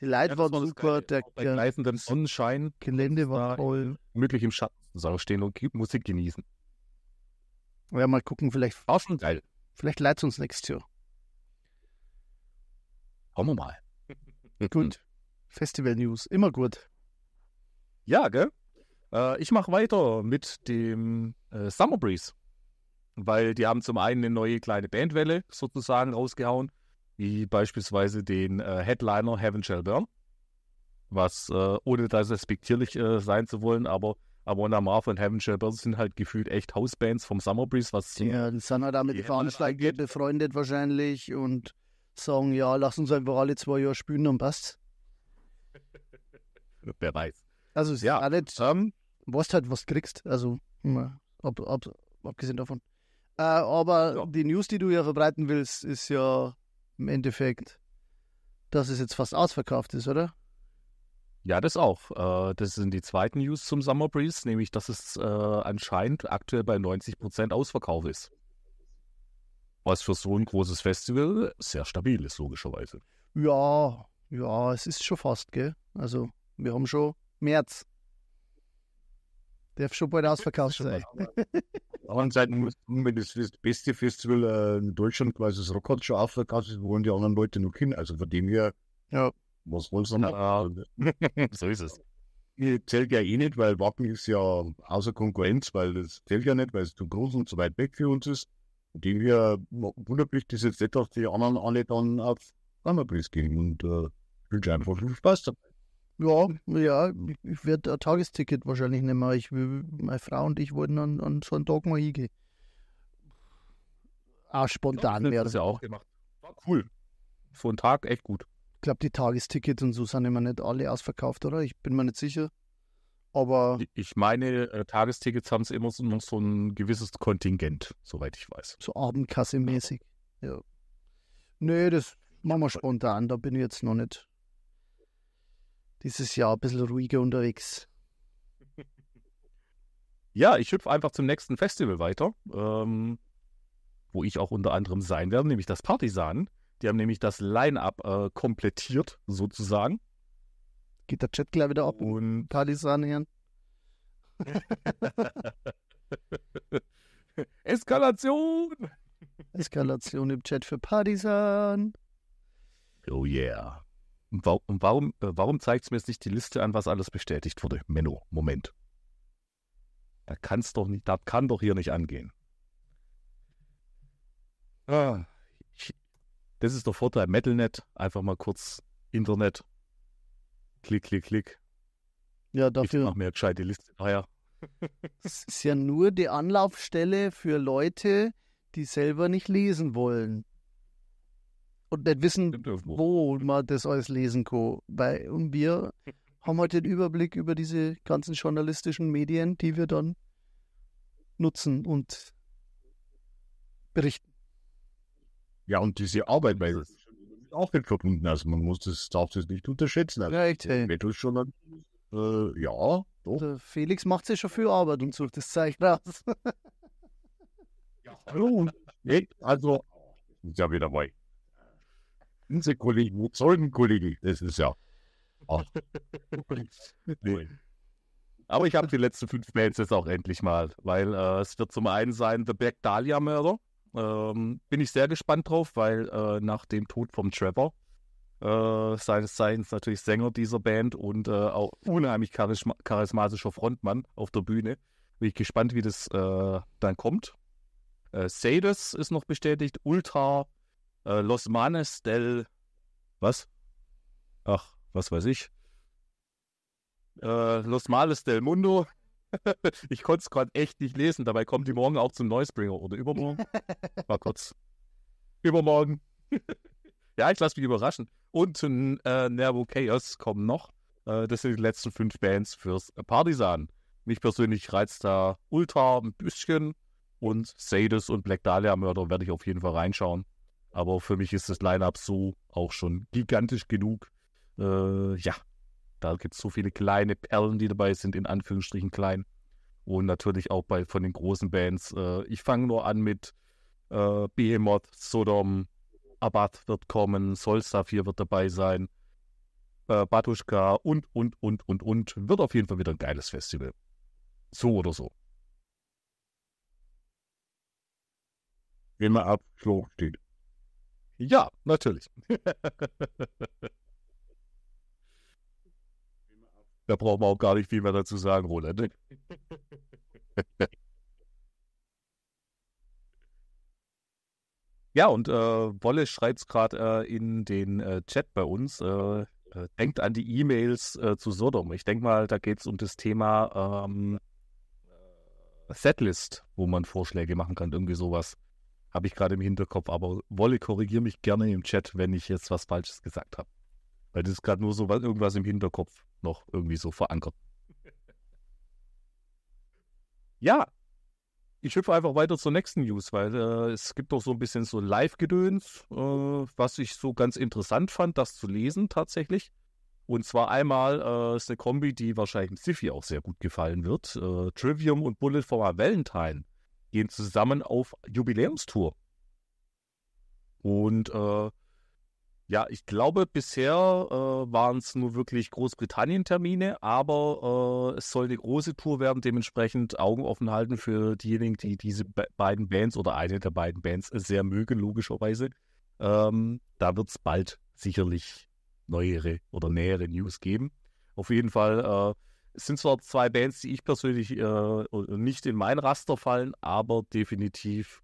Die Leute ja, waren super. Der bei Sonnenschein. Gelände war toll. Möglich im Schatten sau stehen und Musik genießen. Ja, mal gucken, vielleicht. War schon geil. Vielleicht leitet uns nächstes Jahr. Schauen wir mal. gut. Festival News, immer gut. Ja, gell? Äh, ich mache weiter mit dem äh, Summer Breeze. Weil die haben zum einen eine neue kleine Bandwelle sozusagen rausgehauen wie beispielsweise den äh, Headliner Heaven Shall Burn, was, äh, ohne das respektierlich äh, sein zu wollen, aber Amona Marv und Heaven Shall Burn sind halt gefühlt echt Housebands vom Summer Breeze, was Ja, die sind halt auch mit Veranstaltungen befreundet wahrscheinlich und sagen, ja, lass uns einfach alle zwei Jahre spielen, dann passt's. Wer weiß. Also es ja, ist nicht, ähm, was halt was kriegst, also immer, ab, abgesehen davon. Äh, aber ja. die News, die du ja verbreiten willst, ist ja im Endeffekt, dass es jetzt fast ausverkauft ist, oder? Ja, das auch. Äh, das sind die zweiten News zum Summer Breeze, nämlich dass es äh, anscheinend aktuell bei 90% Ausverkauf ist. Was für so ein großes Festival sehr stabil ist, logischerweise. Ja, ja, es ist schon fast, gell? Also, wir haben schon März. Der schon bald ausverkauft sein. Auf der anderen Seite Seiten, wenn das, das beste Festival äh, in Deutschland quasi das Rock hat schon ausverkauft ist, wollen die anderen Leute noch hin. Also von dem her, ja. was wollen sie noch? so ist es. Ich zählt ja eh nicht, weil Wacken ist ja außer Konkurrenz, weil das zählt ja nicht, weil es zu groß und zu weit weg für uns ist. Von dem her wundert mich das jetzt nicht, dass die anderen alle dann auf Kammerpreis gehen und äh, wünsche einfach viel Spaß dabei. Ja, ja, ich werde ein Tagesticket wahrscheinlich nicht mehr. Ich, meine Frau und ich wollten an, an so einen Tag mal hingehen. Auch spontan werden. Das ja auch gemacht. War cool. Für einen Tag echt gut. Ich glaube, die Tagestickets und so sind immer nicht alle ausverkauft, oder? Ich bin mir nicht sicher. Aber. Ich meine, äh, Tagestickets haben es immer so, noch so ein gewisses Kontingent, soweit ich weiß. So Abendkasse-mäßig. Ja. Nee, das machen wir spontan. Da bin ich jetzt noch nicht dieses Jahr ein bisschen ruhiger unterwegs. Ja, ich hüpfe einfach zum nächsten Festival weiter, ähm, wo ich auch unter anderem sein werde, nämlich das Partisan. Die haben nämlich das Line-Up äh, komplettiert, sozusagen. Geht der Chat gleich wieder ab? Und Partisan her. Eskalation! Eskalation im Chat für Partisan. Oh yeah. Warum, äh, warum zeigt es mir jetzt nicht die Liste an, was alles bestätigt wurde? Menno, Moment. Da kann's doch nicht, das kann doch hier nicht angehen. Ah, das ist der Vorteil. Metalnet, einfach mal kurz Internet. Klick, klick, klick. Ja, dafür. Ich mach mir eine gescheite Liste. Ah ja. Es ist ja nur die Anlaufstelle für Leute, die selber nicht lesen wollen und nicht wissen, wo man das alles lesen kann. und wir haben heute halt den Überblick über diese ganzen journalistischen Medien, die wir dann nutzen und berichten. Ja, und diese Arbeit, weil das auch nicht verbunden. Also man muss das, darf das nicht unterschätzen. Also Recht, äh, ja, doch. Der Felix macht sich schon viel Arbeit und sucht das Zeichen raus. ja, hallo. also, ist ja wieder bei. Fernsehkollegen, Zeugenkollegen, das ist ja. nee. Aber ich habe die letzten fünf Mails jetzt auch endlich mal, weil äh, es wird zum einen sein The Black Dahlia Mörder. Ähm, bin ich sehr gespannt drauf, weil äh, nach dem Tod von Trevor, äh, seines Seins natürlich Sänger dieser Band und äh, auch unheimlich charisma charismatischer Frontmann auf der Bühne, bin ich gespannt, wie das äh, dann kommt. Äh, Sades ist noch bestätigt, Ultra, äh, Los Manes del. Was? Ach, was weiß ich. Äh, Los Males del Mundo. ich konnte es gerade echt nicht lesen. Dabei kommt die morgen auch zum Neuspringer oder übermorgen. Mal kurz. Übermorgen. ja, ich lasse mich überraschen. Und zu äh, Nervo Chaos kommen noch. Äh, das sind die letzten fünf Bands fürs Partisan. Mich persönlich reizt da Ultra ein bisschen. Und Sadus und Black Dahlia Mörder werde ich auf jeden Fall reinschauen. Aber für mich ist das Line-Up so auch schon gigantisch genug. Äh, ja, da gibt es so viele kleine Perlen, die dabei sind, in Anführungsstrichen klein. Und natürlich auch bei von den großen Bands. Äh, ich fange nur an mit äh, Behemoth, Sodom, Abad wird kommen, Solsafir wird dabei sein, äh, Batuschka und, und, und, und, und. Wird auf jeden Fall wieder ein geiles Festival. So oder so. Immer ab, Klo steht. Ja, natürlich. da brauchen wir auch gar nicht viel mehr dazu sagen, Roland. ja, und äh, Wolle schreibt es gerade äh, in den äh, Chat bei uns. Äh, äh, denkt an die E-Mails äh, zu Sodom. Ich denke mal, da geht es um das Thema ähm, Setlist, wo man Vorschläge machen kann, irgendwie sowas habe ich gerade im Hinterkopf. Aber Wolle, korrigiere mich gerne im Chat, wenn ich jetzt was Falsches gesagt habe. Weil das ist gerade nur so was, irgendwas im Hinterkopf noch irgendwie so verankert. Ja, ich hüpfe einfach weiter zur nächsten News, weil äh, es gibt doch so ein bisschen so Live-Gedöns, äh, was ich so ganz interessant fand, das zu lesen tatsächlich. Und zwar einmal äh, ist eine Kombi, die wahrscheinlich im Siffi auch sehr gut gefallen wird. Äh, Trivium und Bullet for a Valentine gehen zusammen auf Jubiläumstour. Und äh, ja, ich glaube, bisher äh, waren es nur wirklich Großbritannien-Termine, aber äh, es soll eine große Tour werden. Dementsprechend Augen offen halten für diejenigen, die diese be beiden Bands oder eine der beiden Bands sehr mögen, logischerweise. Ähm, da wird es bald sicherlich neuere oder nähere News geben. Auf jeden Fall äh, es sind zwar zwei Bands, die ich persönlich äh, nicht in mein Raster fallen, aber definitiv,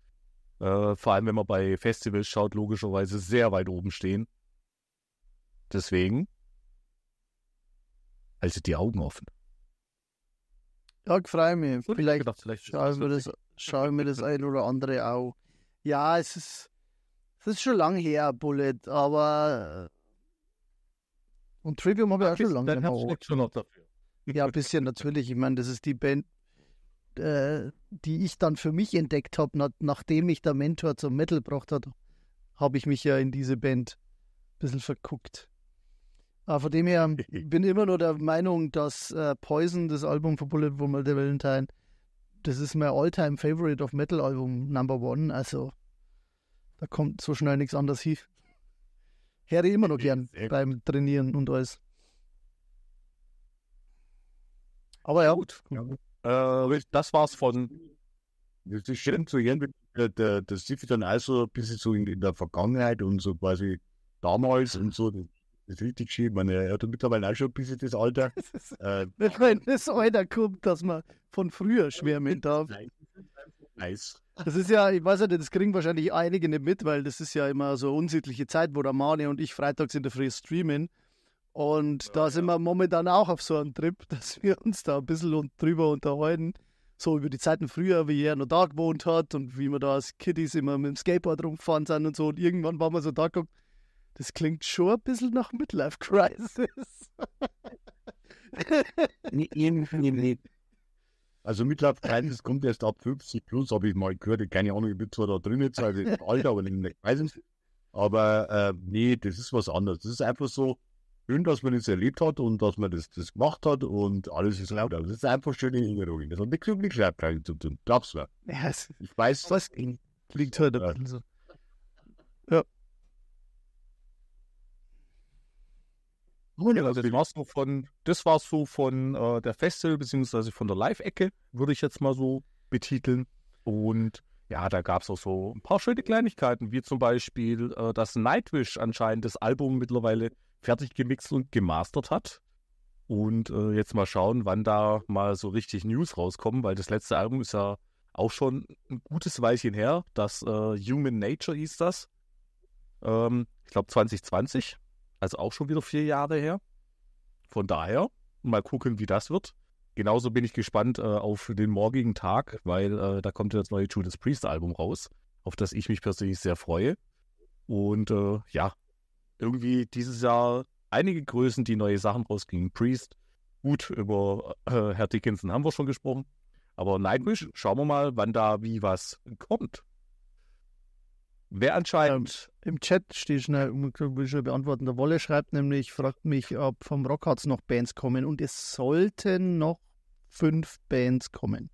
äh, vor allem wenn man bei Festivals schaut, logischerweise sehr weit oben stehen. Deswegen haltet die Augen offen. Ja, ich freue mich. Vielleicht, gedacht, vielleicht schaue, ich mir das, schaue ich mir das ein oder andere auch. Ja, es ist, es ist schon lang her, Bullet, aber. Äh, und Trivium habe ich auch schon lange nicht mehr. Schon noch dafür. Ja, ein bisschen natürlich. Ich meine, das ist die Band, äh, die ich dann für mich entdeckt habe, nach, nachdem ich der Mentor zum Metal gebracht hat, habe ich mich ja in diese Band ein bisschen verguckt. Aber von dem her, ich bin immer nur der Meinung, dass äh, Poison, das Album von Bullet for the Valentine, das ist mein Alltime favorite of Metal Album Number One. Also, da kommt so schnell nichts anderes hin. Höre immer noch gern beim Trainieren und alles. Aber ja, gut. Ja. Äh, das war's von. Das ist schön zu hören, Das sieht dann also ein bisschen so in, in, der Vergangenheit und so quasi damals und so. Das ist richtig schön. Man, hat mittlerweile auch schon ein bisschen das Alter. äh, Wenn das Alter kommt, dass man von früher schwer mit darf. Nice. Das ist ja, ich weiß ja nicht, das kriegen wahrscheinlich einige nicht mit, weil das ist ja immer so unsittliche Zeit, wo der Mane und ich freitags in der Früh streamen. Und ja, da sind ja. wir momentan auch auf so einem Trip, dass wir uns da ein bisschen drüber unterhalten. So über die Zeiten früher, wie er noch da gewohnt hat und wie wir da als Kiddies immer mit dem Skateboard rumgefahren sind und so. Und irgendwann waren wir so da geguckt, das klingt schon ein bisschen nach Midlife Crisis. nee, nee, nee. Also Midlife Crisis kommt erst ab 50 plus, habe ich mal gehört. Keine Ahnung, ich bin zwar da drin jetzt, also im Alter, aber ich weiß nicht. Aber äh, nee, das ist was anderes. Das ist einfach so, schön, dass man das erlebt hat und dass man das, das gemacht hat und alles ist laut. Also das ist einfach schöne Erinnerungen. Das hat nichts mit Glücklichkeit zu tun. Glaubst du Ja, ich weiß. Was liegt heute ja. so. Ja. Ja, also das war's so von, das war so von äh, der Festival bzw. von der Live-Ecke, würde ich jetzt mal so betiteln. Und ja, da gab es auch so ein paar schöne Kleinigkeiten, wie zum Beispiel, äh, dass Nightwish anscheinend das Album mittlerweile fertig gemixt und gemastert hat. Und äh, jetzt mal schauen, wann da mal so richtig News rauskommen, weil das letzte Album ist ja auch schon ein gutes Weilchen her. Das äh, Human Nature hieß das. Ähm, ich glaube 2020, also auch schon wieder vier Jahre her. Von daher, mal gucken, wie das wird. Genauso bin ich gespannt äh, auf den morgigen Tag, weil äh, da kommt ja das neue Judas Priest Album raus, auf das ich mich persönlich sehr freue. Und äh, ja, irgendwie dieses Jahr einige Größen, die neue Sachen rausgingen. Priest, gut, über äh, Herr Dickinson haben wir schon gesprochen. Aber Nightwish, mhm. schauen wir mal, wann da wie was kommt. Wer anscheinend. Ähm, Im Chat stehe ich schnell, will schon beantworten. Der Wolle schreibt nämlich, fragt mich, ob vom Rockhards noch Bands kommen. Und es sollten noch fünf Bands kommen.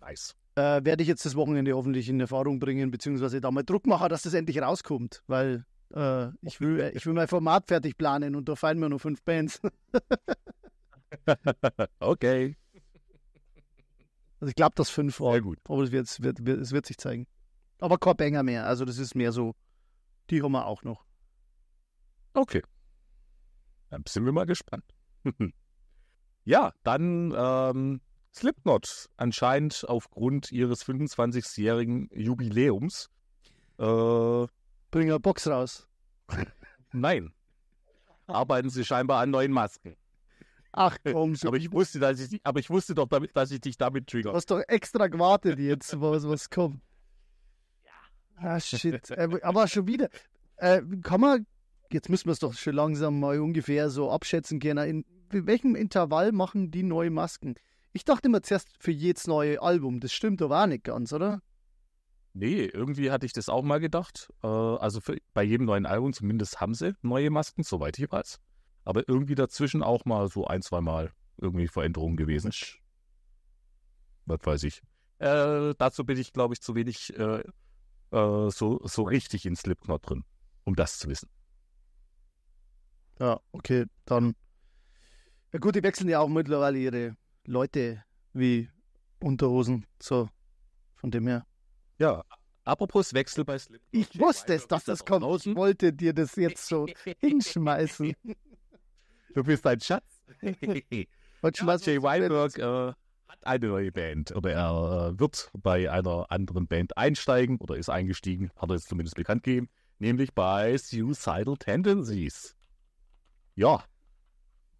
Nice. Äh, werde ich jetzt das Wochenende hoffentlich in Erfahrung bringen, beziehungsweise da mal Druck machen, dass das endlich rauskommt, weil äh, ich, will, ich will mein Format fertig planen und da fallen mir nur fünf Bands. okay. Also ich glaube, dass fünf Sehr gut. Aber es wird, wird, wird, es wird sich zeigen. Aber Korbanger mehr. Also das ist mehr so, die haben wir auch noch. Okay. Dann sind wir mal gespannt. ja, dann ähm, Slipknot. Anscheinend aufgrund ihres 25-jährigen Jubiläums äh, bring eine Box raus. Nein. Arbeiten Sie scheinbar an neuen Masken. Ach komm schon. Aber ich wusste, dass ich, aber ich wusste doch, damit, dass ich dich damit trigger. Du hast doch extra gewartet jetzt, was, was kommt. Ah, shit. Ähm, aber schon wieder. Äh, kann man, jetzt müssen wir es doch schon langsam mal ungefähr so abschätzen können. In welchem Intervall machen die neue Masken? Ich dachte immer zuerst für jedes neue Album. Das stimmt aber auch nicht ganz, oder? Nee, irgendwie hatte ich das auch mal gedacht. Äh, also für, bei jedem neuen Album zumindest haben sie neue Masken, soweit ich weiß. Aber irgendwie dazwischen auch mal so ein, zwei Mal irgendwie Veränderungen gewesen. Was weiß ich. Äh, dazu bin ich, glaube ich, zu wenig äh, äh, so, so richtig in Slipknot drin, um das zu wissen. Ja, okay, dann. Ja gut, die wechseln ja auch mittlerweile ihre Leute wie Unterhosen, so von dem her. Ja. Apropos Wechsel bei Slip. Ich wusste es, dass das kommt. Ich wollte dir das jetzt so hinschmeißen. Du bist ein Schatz. Und ja, also Jay Weinberg äh, hat eine neue Band oder er äh, wird bei einer anderen Band einsteigen oder ist eingestiegen, hat er jetzt zumindest bekannt gegeben, nämlich bei Suicidal Tendencies. Ja,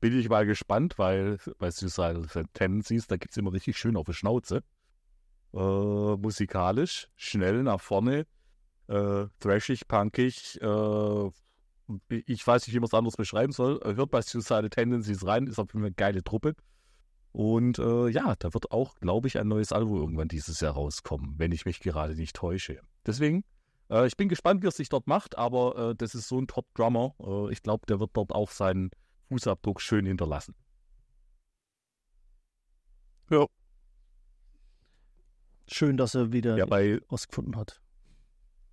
bin ich mal gespannt, weil bei Suicidal Tendencies, da gibt es immer richtig schön auf die Schnauze äh, musikalisch, schnell nach vorne, äh, thrashig, punkig. Äh, ich weiß nicht, wie man es anders beschreiben soll. Äh, hört bei Suicidal Tendencies rein, ist auf jeden Fall eine geile Truppe. Und äh, ja, da wird auch, glaube ich, ein neues Album irgendwann dieses Jahr rauskommen, wenn ich mich gerade nicht täusche. Deswegen, äh, ich bin gespannt, wie es sich dort macht, aber äh, das ist so ein Top-Drummer. Äh, ich glaube, der wird dort auch seinen Fußabdruck schön hinterlassen. Ja, Schön, dass er wieder ja, bei, ausgefunden hat.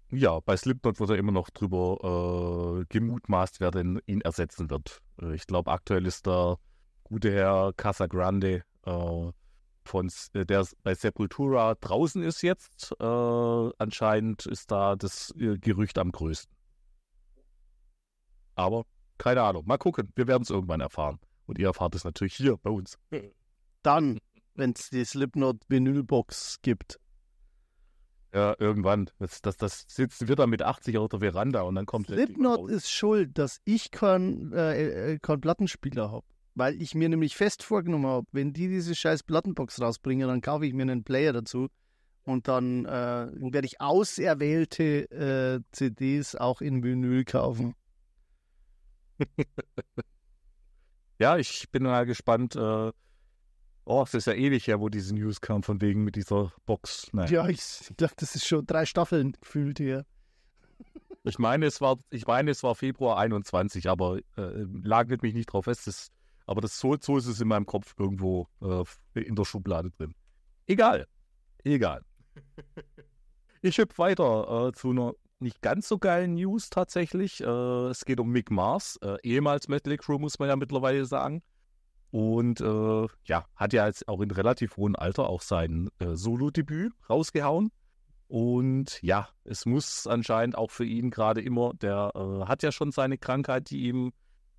Ja, bei Slipknot wird er immer noch drüber äh, gemutmaßt, wer denn ihn ersetzen wird. Äh, ich glaube, aktuell ist der gute Herr Casagrande äh, von, äh, der bei Sepultura draußen ist jetzt. Äh, anscheinend ist da das äh, Gerücht am größten. Aber keine Ahnung. Mal gucken. Wir werden es irgendwann erfahren. Und ihr erfahrt es natürlich hier bei uns. Dann wenn es die Slipknot-Vinylbox gibt. Ja, irgendwann. Das, das, das sitzt, wird dann mit 80 auf der Veranda und dann kommt Slipknot ist schuld, dass ich keinen äh, äh, kein Plattenspieler habe. Weil ich mir nämlich fest vorgenommen habe, wenn die diese scheiß Plattenbox rausbringen, dann kaufe ich mir einen Player dazu. Und dann äh, werde ich auserwählte äh, CDs auch in Vinyl kaufen. ja, ich bin mal gespannt. Äh Oh, es ist ja ewig her, wo diese News kam, von wegen mit dieser Box. Nein. Ja, ich, dachte, das ist schon drei Staffeln gefühlt hier. Ich meine, es war, ich meine, es war Februar 21, aber äh, lagert mich nicht drauf fest. Das, aber das, so, so ist es in meinem Kopf irgendwo äh, in der Schublade drin. Egal. Egal. Ich hüpfe weiter äh, zu einer nicht ganz so geilen News tatsächlich. Äh, es geht um Mick Mars, äh, ehemals Metal Crew, muss man ja mittlerweile sagen. Und äh, ja, hat ja jetzt auch in relativ hohem Alter auch sein äh, Solo-Debüt rausgehauen. Und ja, es muss anscheinend auch für ihn gerade immer, der äh, hat ja schon seine Krankheit, die ihm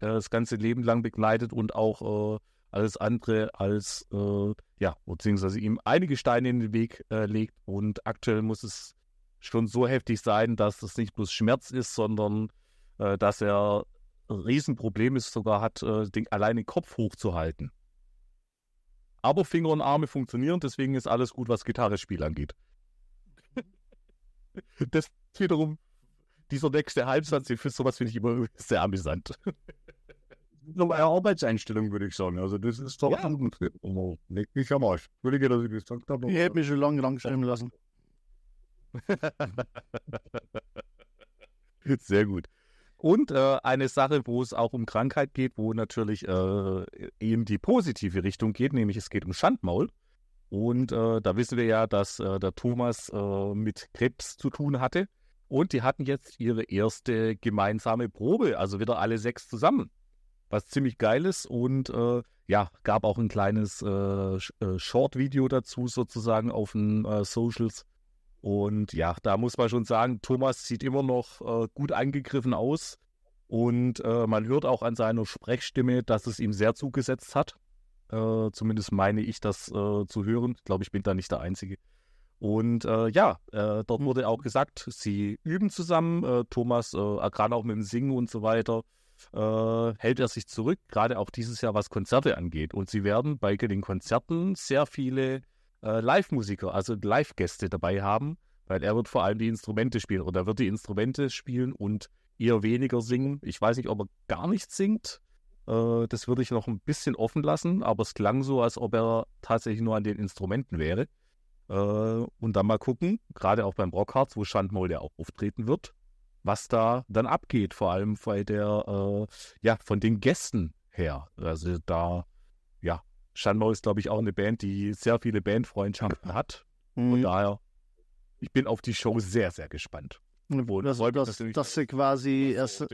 äh, das ganze Leben lang begleitet und auch äh, alles andere als, äh, ja, beziehungsweise ihm einige Steine in den Weg legt. Und aktuell muss es schon so heftig sein, dass es nicht bloß Schmerz ist, sondern dass er Riesenproblem ist sogar hat, äh, den, allein den Kopf hochzuhalten. Aber Finger und Arme funktionieren, deswegen ist alles gut, was Gitarrespiel angeht. das wiederum, dieser nächste Halbsatz, für sowas finde ich immer sehr amüsant. so eine Arbeitseinstellung, würde ich sagen. Also, das ist doch ja. gut. Leg am Arsch. Entschuldige, dass ich gesagt habe. Ich hätte mich schon lange lang schreiben lassen. sehr gut. Und äh, eine Sache, wo es auch um Krankheit geht, wo natürlich äh, eben die positive Richtung geht, nämlich es geht um Schandmaul. Und äh, da wissen wir ja, dass äh, der Thomas äh, mit Krebs zu tun hatte. Und die hatten jetzt ihre erste gemeinsame Probe, also wieder alle sechs zusammen. Was ziemlich geil ist. Und äh, ja, gab auch ein kleines Short-Video dazu sozusagen auf den Socials und ja, da muss man schon sagen, Thomas sieht immer noch äh, gut angegriffen aus. Und äh, man hört auch an seiner Sprechstimme, dass es ihm sehr zugesetzt hat. Äh, zumindest meine ich das äh, zu hören. Ich glaube, ich bin da nicht der Einzige. Und äh, ja, äh, dort wurde auch gesagt, sie üben zusammen. Thomas, gerade auch mit dem Singen und so weiter, hält er sich zurück, gerade auch dieses Jahr, was Konzerte angeht. Und sie werden bei den Konzerten sehr viele äh, Live-Musiker, also Live-Gäste dabei haben, weil er wird vor allem die Instrumente spielen oder er wird die Instrumente spielen und eher weniger singen. Ich weiß nicht, ob er gar nichts singt. Äh, das würde ich noch ein bisschen offen lassen, aber es klang so, als ob er tatsächlich nur an den Instrumenten wäre. Äh, und dann mal gucken, gerade auch beim Brockhardt, wo Schandmaul ja auch auftreten wird, was da dann abgeht, vor allem bei der, äh, ja, von den Gästen her. Also da, ja, Shanmore ist, glaube ich, auch eine Band, die sehr viele Bandfreundschaften mhm. hat. Mhm. Und daher, ich bin auf die Show sehr, sehr gespannt. Wo das, das, dass, dass, sie quasi erst,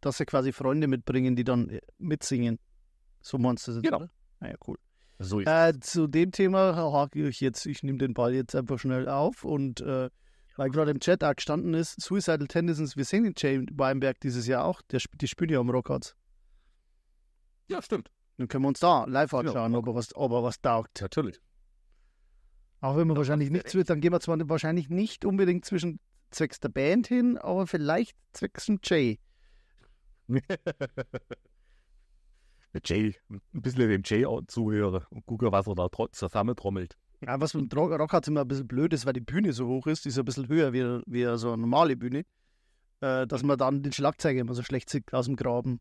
dass sie quasi Freunde mitbringen, die dann äh, mitsingen. So Monster sind. Genau. Oder? Naja, ah cool. So äh, zu dem Thema hake ich jetzt, ich nehme den Ball jetzt einfach schnell auf und äh, weil gerade im Chat auch gestanden ist, Suicidal Tendencies, wir sehen den Jay Weinberg dieses Jahr auch, der, die spielen ja am Rockhards. Ja, stimmt. Dann können wir uns da live genau. anschauen, ja, ob, er was, ob er was taugt. Natürlich. Auch wenn man wahrscheinlich nichts wird, dann gehen wir zwar wahrscheinlich nicht unbedingt zwischen zwecks der Band hin, aber vielleicht zwecks dem Jay. Mit Jay, ein bisschen dem Jay zuhören und gucken, was er da zusammentrommelt. Ja, was mit dem Rock hat immer ein bisschen blöd ist, weil die Bühne so hoch ist, die ist ein bisschen höher wie, wie so eine normale Bühne, äh, dass man dann den Schlagzeuger immer so schlecht sieht aus dem Graben.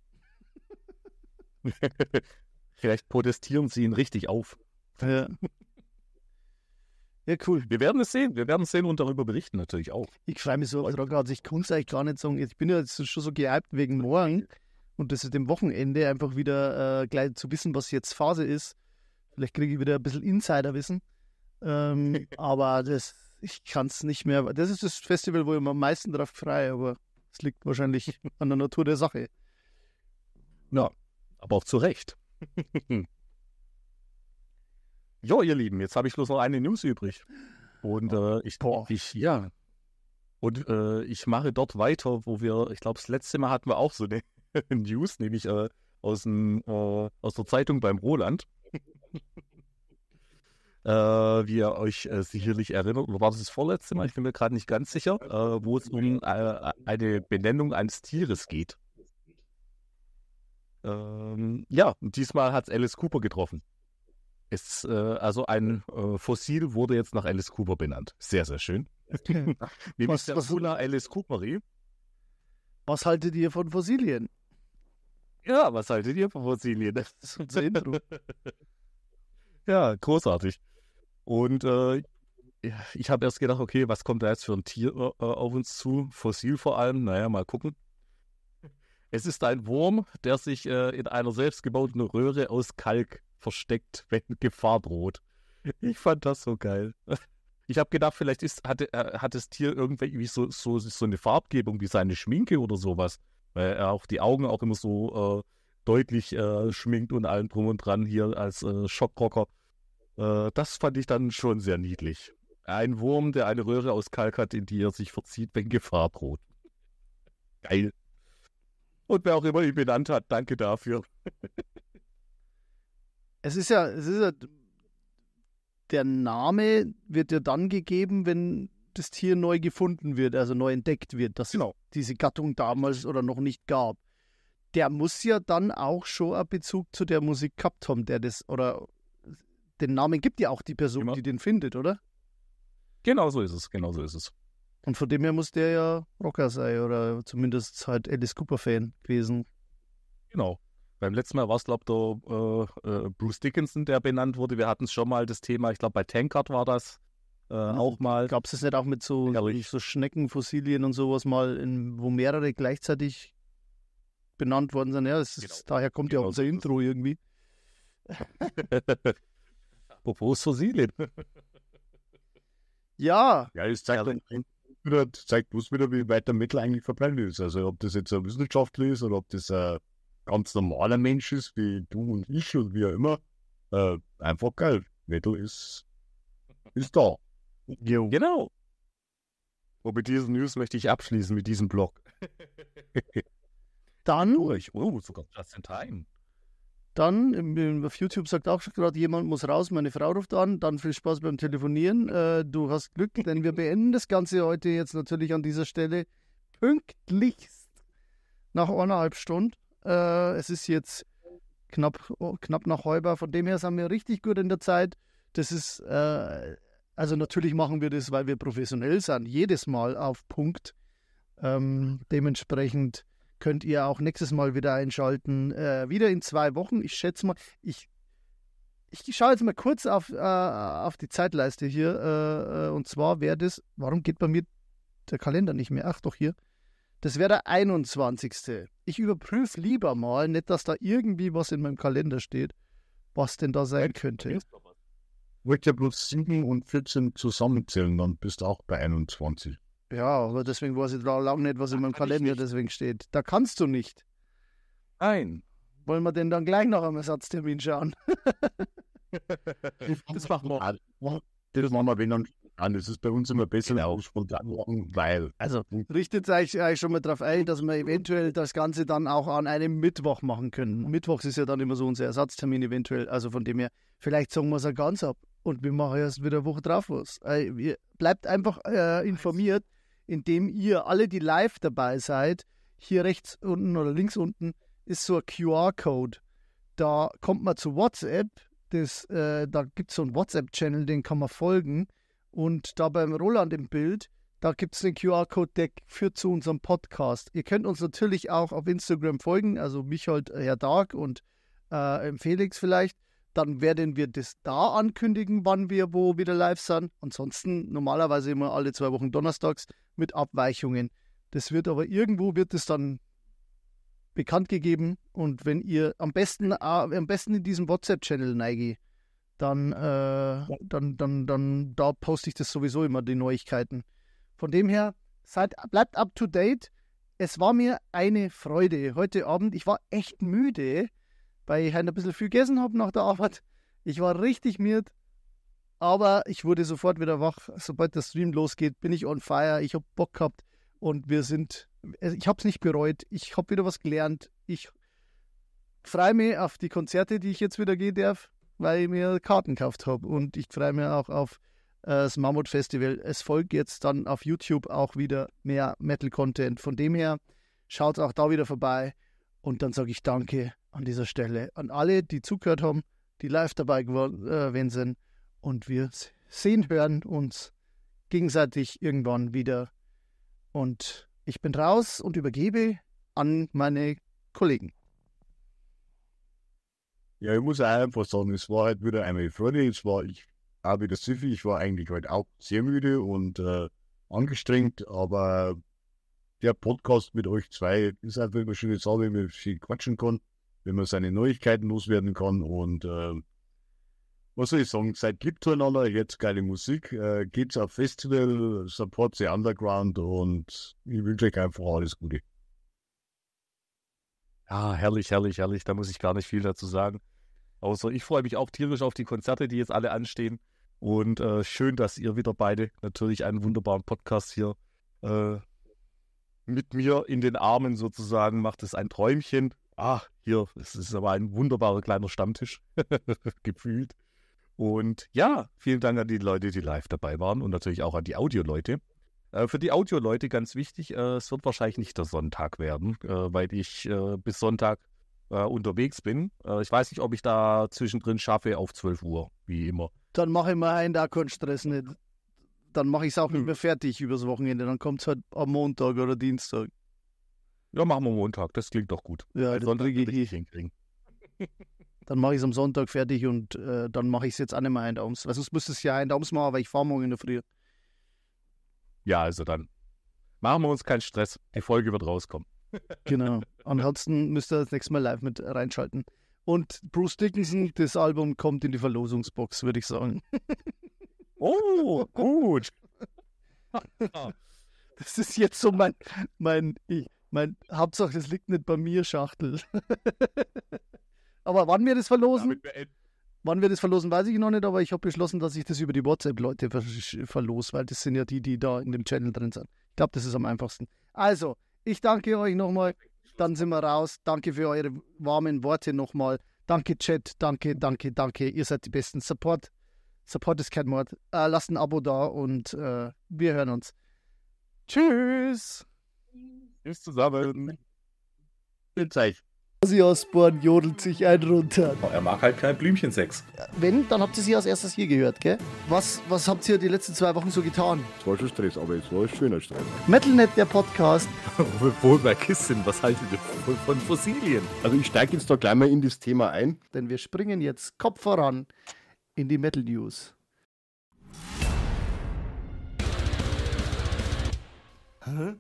Vielleicht protestieren sie ihn richtig auf. Ja. Ja, cool. Wir werden es sehen. Wir werden es sehen und darüber berichten natürlich auch. Ich freue mich so, Frau Graz, ich kann es eigentlich gar nicht sagen. Ich bin ja jetzt schon so gehypt wegen morgen und das ist dem Wochenende einfach wieder äh, gleich zu wissen, was jetzt Phase ist. Vielleicht kriege ich wieder ein bisschen Insiderwissen. Ähm, aber das, ich kann es nicht mehr. Das ist das Festival, wo ich am meisten drauf freue, aber es liegt wahrscheinlich an der Natur der Sache. Ja, aber auch zu Recht. jo, ihr Lieben, jetzt habe ich bloß noch eine News übrig. Und äh, oh, ich, ich, ja. Und äh, ich mache dort weiter, wo wir, ich glaube, das letzte Mal hatten wir auch so eine News, nämlich äh, aus, dem, äh, aus der Zeitung beim Roland. Äh, wie ihr euch äh, sicherlich erinnert, oder war das das vorletzte Mal? Ich bin mir gerade nicht ganz sicher, wo es um eine Benennung eines Tieres geht. Ähm, ja, diesmal hat es Alice Cooper getroffen. Ist, äh, also ein äh, Fossil wurde jetzt nach Alice Cooper benannt. Sehr, sehr schön. Nämlich Serpula Alice Cooper. Was haltet ihr von Fossilien? Ja, was haltet ihr von Fossilien? Das ist unser Intro. ja, großartig. Und äh, ich habe erst gedacht, okay, was kommt da jetzt für ein Tier äh, auf uns zu? Fossil vor allem, naja, mal gucken. Es ist ein Wurm, der sich äh, in einer selbstgebauten Röhre aus Kalk versteckt, wenn Gefahr droht. Ich fand das so geil. Ich habe gedacht, vielleicht ist, hat, äh, hat das Tier irgendwie so, so, so eine Farbgebung wie seine Schminke oder sowas. Weil er auch die Augen auch immer so äh, deutlich äh, schminkt und allem drum und dran hier als äh, Schockrocker. das fand ich dann schon sehr niedlich. Ein Wurm, der eine Röhre aus Kalk hat, in die er sich verzieht, wenn Gefahr droht. Geil. Und wer auch immer ihn benannt hat, danke dafür. es ist ja, es ist ja, der Name wird ja dann gegeben, wenn das Tier neu gefunden wird, also neu entdeckt wird, dass genau. es diese Gattung damals oder noch nicht gab. Der muss ja dann auch schon einen Bezug zu der Musik gehabt haben, der das, oder den Namen gibt ja auch die Person, genau. die den findet, oder? Genau so ist es, genau so ist es. Und von dem her muss der ja Rocker sein oder zumindest halt Alice Cooper-Fan gewesen. Genau. Beim letzten Mal war es, glaube ich, äh, äh, Bruce Dickinson, der benannt wurde. Wir hatten es schon mal das Thema, ich glaube, bei Tankard war das äh, auch mal. Gab es das nicht auch mit so, so Schneckenfossilien und sowas mal, in, wo mehrere gleichzeitig benannt worden sind? Ja, ist, genau. daher kommt genau. ja unser Intro irgendwie. Propos Fossilien. Ja. Ja, ich zeige wieder, zeigt bloß wieder, wie weit der Metal eigentlich verbrennt ist. Also ob das jetzt ein Wissenschaftler ist oder ob das ein ganz normaler Mensch ist, wie du und ich und wie auch immer, äh, einfach geil. Metal ist, ist da. Jo. Genau. Und oh, mit diesen News möchte ich abschließen, mit diesem Blog. Dann. Durch. Oh, sogar just in time. Dann auf YouTube sagt auch gerade jemand muss raus, meine Frau ruft an. Dann viel Spaß beim Telefonieren. Äh, du hast Glück, denn wir beenden das Ganze heute jetzt natürlich an dieser Stelle pünktlichst nach eineinhalb Stunden. Äh, es ist jetzt knapp, knapp nach halber. Von dem her sind wir richtig gut in der Zeit. Das ist, äh, also natürlich machen wir das, weil wir professionell sind, jedes Mal auf Punkt. Ähm, dementsprechend könnt ihr auch nächstes Mal wieder einschalten. Äh, wieder in zwei Wochen. Ich schätze mal, ich, ich schaue jetzt mal kurz auf, äh, auf die Zeitleiste hier. Äh, äh, und zwar wäre das, warum geht bei mir der Kalender nicht mehr? Ach doch, hier. Das wäre der 21. Ich überprüfe lieber mal, nicht, dass da irgendwie was in meinem Kalender steht, was denn da sein könnte. Wollt ja bloß 7 und 14 zusammenzählen, dann bist du auch bei 21. Ja, aber deswegen weiß ich lange nicht, was in meinem Kalender deswegen steht. Da kannst du nicht. Nein. Wollen wir denn dann gleich noch am Ersatztermin schauen? das machen wir. Das machen wir, wenn dann an. Es ist bei uns immer besser genau. spontan machen, weil. Also richtet euch, schon mal darauf ein, dass wir eventuell das Ganze dann auch an einem Mittwoch machen können. Mittwochs ist ja dann immer so unser Ersatztermin eventuell. Also von dem her, vielleicht sagen wir es ja ganz ab und wir machen erst wieder eine Woche drauf was. bleibt einfach äh, informiert in dem ihr alle, die live dabei seid, hier rechts unten oder links unten ist so ein QR-Code. Da kommt man zu WhatsApp. Das, äh, da gibt es so einen WhatsApp-Channel, den kann man folgen. Und da beim Roland im Bild, da gibt es den QR-Code, der führt zu unserem Podcast. Ihr könnt uns natürlich auch auf Instagram folgen, also mich halt äh, Herr Dark und äh, Felix vielleicht dann werden wir das da ankündigen, wann wir wo wieder live sind. Ansonsten normalerweise immer alle zwei Wochen donnerstags mit Abweichungen. Das wird aber irgendwo wird es dann bekannt gegeben und wenn ihr am besten äh, am besten in diesem WhatsApp-Channel neige, dann, äh, dann, dann, dann da poste ich das sowieso immer die Neuigkeiten. Von dem her seid bleibt up to date. Es war mir eine Freude heute Abend. Ich war echt müde weil ich heute ein bisschen viel gegessen habe nach der Arbeit. Ich war richtig miert, aber ich wurde sofort wieder wach. Sobald der Stream losgeht, bin ich on fire. Ich habe Bock gehabt und wir sind, also ich habe es nicht bereut. Ich habe wieder was gelernt. Ich freue mich auf die Konzerte, die ich jetzt wieder gehen darf, weil ich mir Karten gekauft habe. Und ich freue mich auch auf äh, das Mammut Festival. Es folgt jetzt dann auf YouTube auch wieder mehr Metal-Content. Von dem her, schaut auch da wieder vorbei. Und dann sage ich Danke an dieser Stelle an alle, die zugehört haben, die live dabei äh, gewesen sind. Und wir sehen, hören uns gegenseitig irgendwann wieder. Und ich bin raus und übergebe an meine Kollegen. Ja, ich muss auch einfach sagen, es war halt wieder einmal Freude. Es war ich auch wieder süffig. Ich war eigentlich heute halt auch sehr müde und äh, angestrengt, aber der Podcast mit euch zwei ist einfach immer schöne Sache, wenn man viel quatschen kann, wenn man seine Neuigkeiten loswerden kann und äh, was soll ich sagen, seid lieb zueinander, jetzt geile Musik, äh, geht's auf Festival, support the Underground und ich wünsche euch einfach alles Gute. Ja, herrlich, herrlich, herrlich, da muss ich gar nicht viel dazu sagen. Außer ich freue mich auch tierisch auf die Konzerte, die jetzt alle anstehen. Und äh, schön, dass ihr wieder beide natürlich einen wunderbaren Podcast hier äh, mit mir in den Armen sozusagen, macht es ein Träumchen. Ah, hier, es ist aber ein wunderbarer kleiner Stammtisch, gefühlt. Und ja, vielen Dank an die Leute, die live dabei waren und natürlich auch an die audio Äh, für die audio ganz wichtig, äh, es wird wahrscheinlich nicht der Sonntag werden, äh, weil ich äh, bis Sonntag äh, unterwegs bin. Äh, ich weiß nicht, ob ich da zwischendrin schaffe auf 12 Uhr, wie immer. Dann mache ich mal einen, da keinen Stress nicht dann mache ich es auch nicht hm. mehr fertig übers Wochenende. Dann kommt es halt am Montag oder Dienstag. Ja, machen wir Montag. Das klingt doch gut. Ja, das Sonntag geht ich eh. hinkriegen. Dann mache ich es am Sonntag fertig und äh, dann mache ich es jetzt auch nicht mehr ein Daums. Weil sonst müsste es ja in Daums machen, aber ich fahre morgen in der Früh. Ja, also dann machen wir uns keinen Stress. Die Folge wird rauskommen. Genau. Ansonsten müsst ihr das nächste Mal live mit reinschalten. Und Bruce Dickinson, das Album kommt in die Verlosungsbox, würde ich sagen. Oh, gut. Das ist jetzt so mein, mein, ich, mein, Hauptsache, das liegt nicht bei mir, Schachtel. aber wann wir das verlosen? Wann wir das verlosen, weiß ich noch nicht, aber ich habe beschlossen, dass ich das über die WhatsApp-Leute verlose, weil das sind ja die, die da in dem Channel drin sind. Ich glaube, das ist am einfachsten. Also, ich danke euch nochmal. Dann sind wir raus. Danke für eure warmen Worte nochmal. Danke, Chat. Danke, danke, danke. Ihr seid die besten Support. Support ist kein Mord. Äh, lasst ein Abo da und äh, wir hören uns. Tschüss. Tschüss zusammen. Zeichen. Sie Osborn jodelt sich ein runter. Oh, er mag halt kein Blümchensex. Wenn, dann habt ihr sie als erstes hier gehört, gell? Was, was habt ihr die letzten zwei Wochen so getan? Es war schon Stress, aber es war ein schöner Stress. Metalnet, der Podcast. Wohl bei Kissen, was haltet ihr von Fossilien? Also ich steige jetzt da gleich mal in das Thema ein. Denn wir springen jetzt Kopf voran in die Metal News. Hä?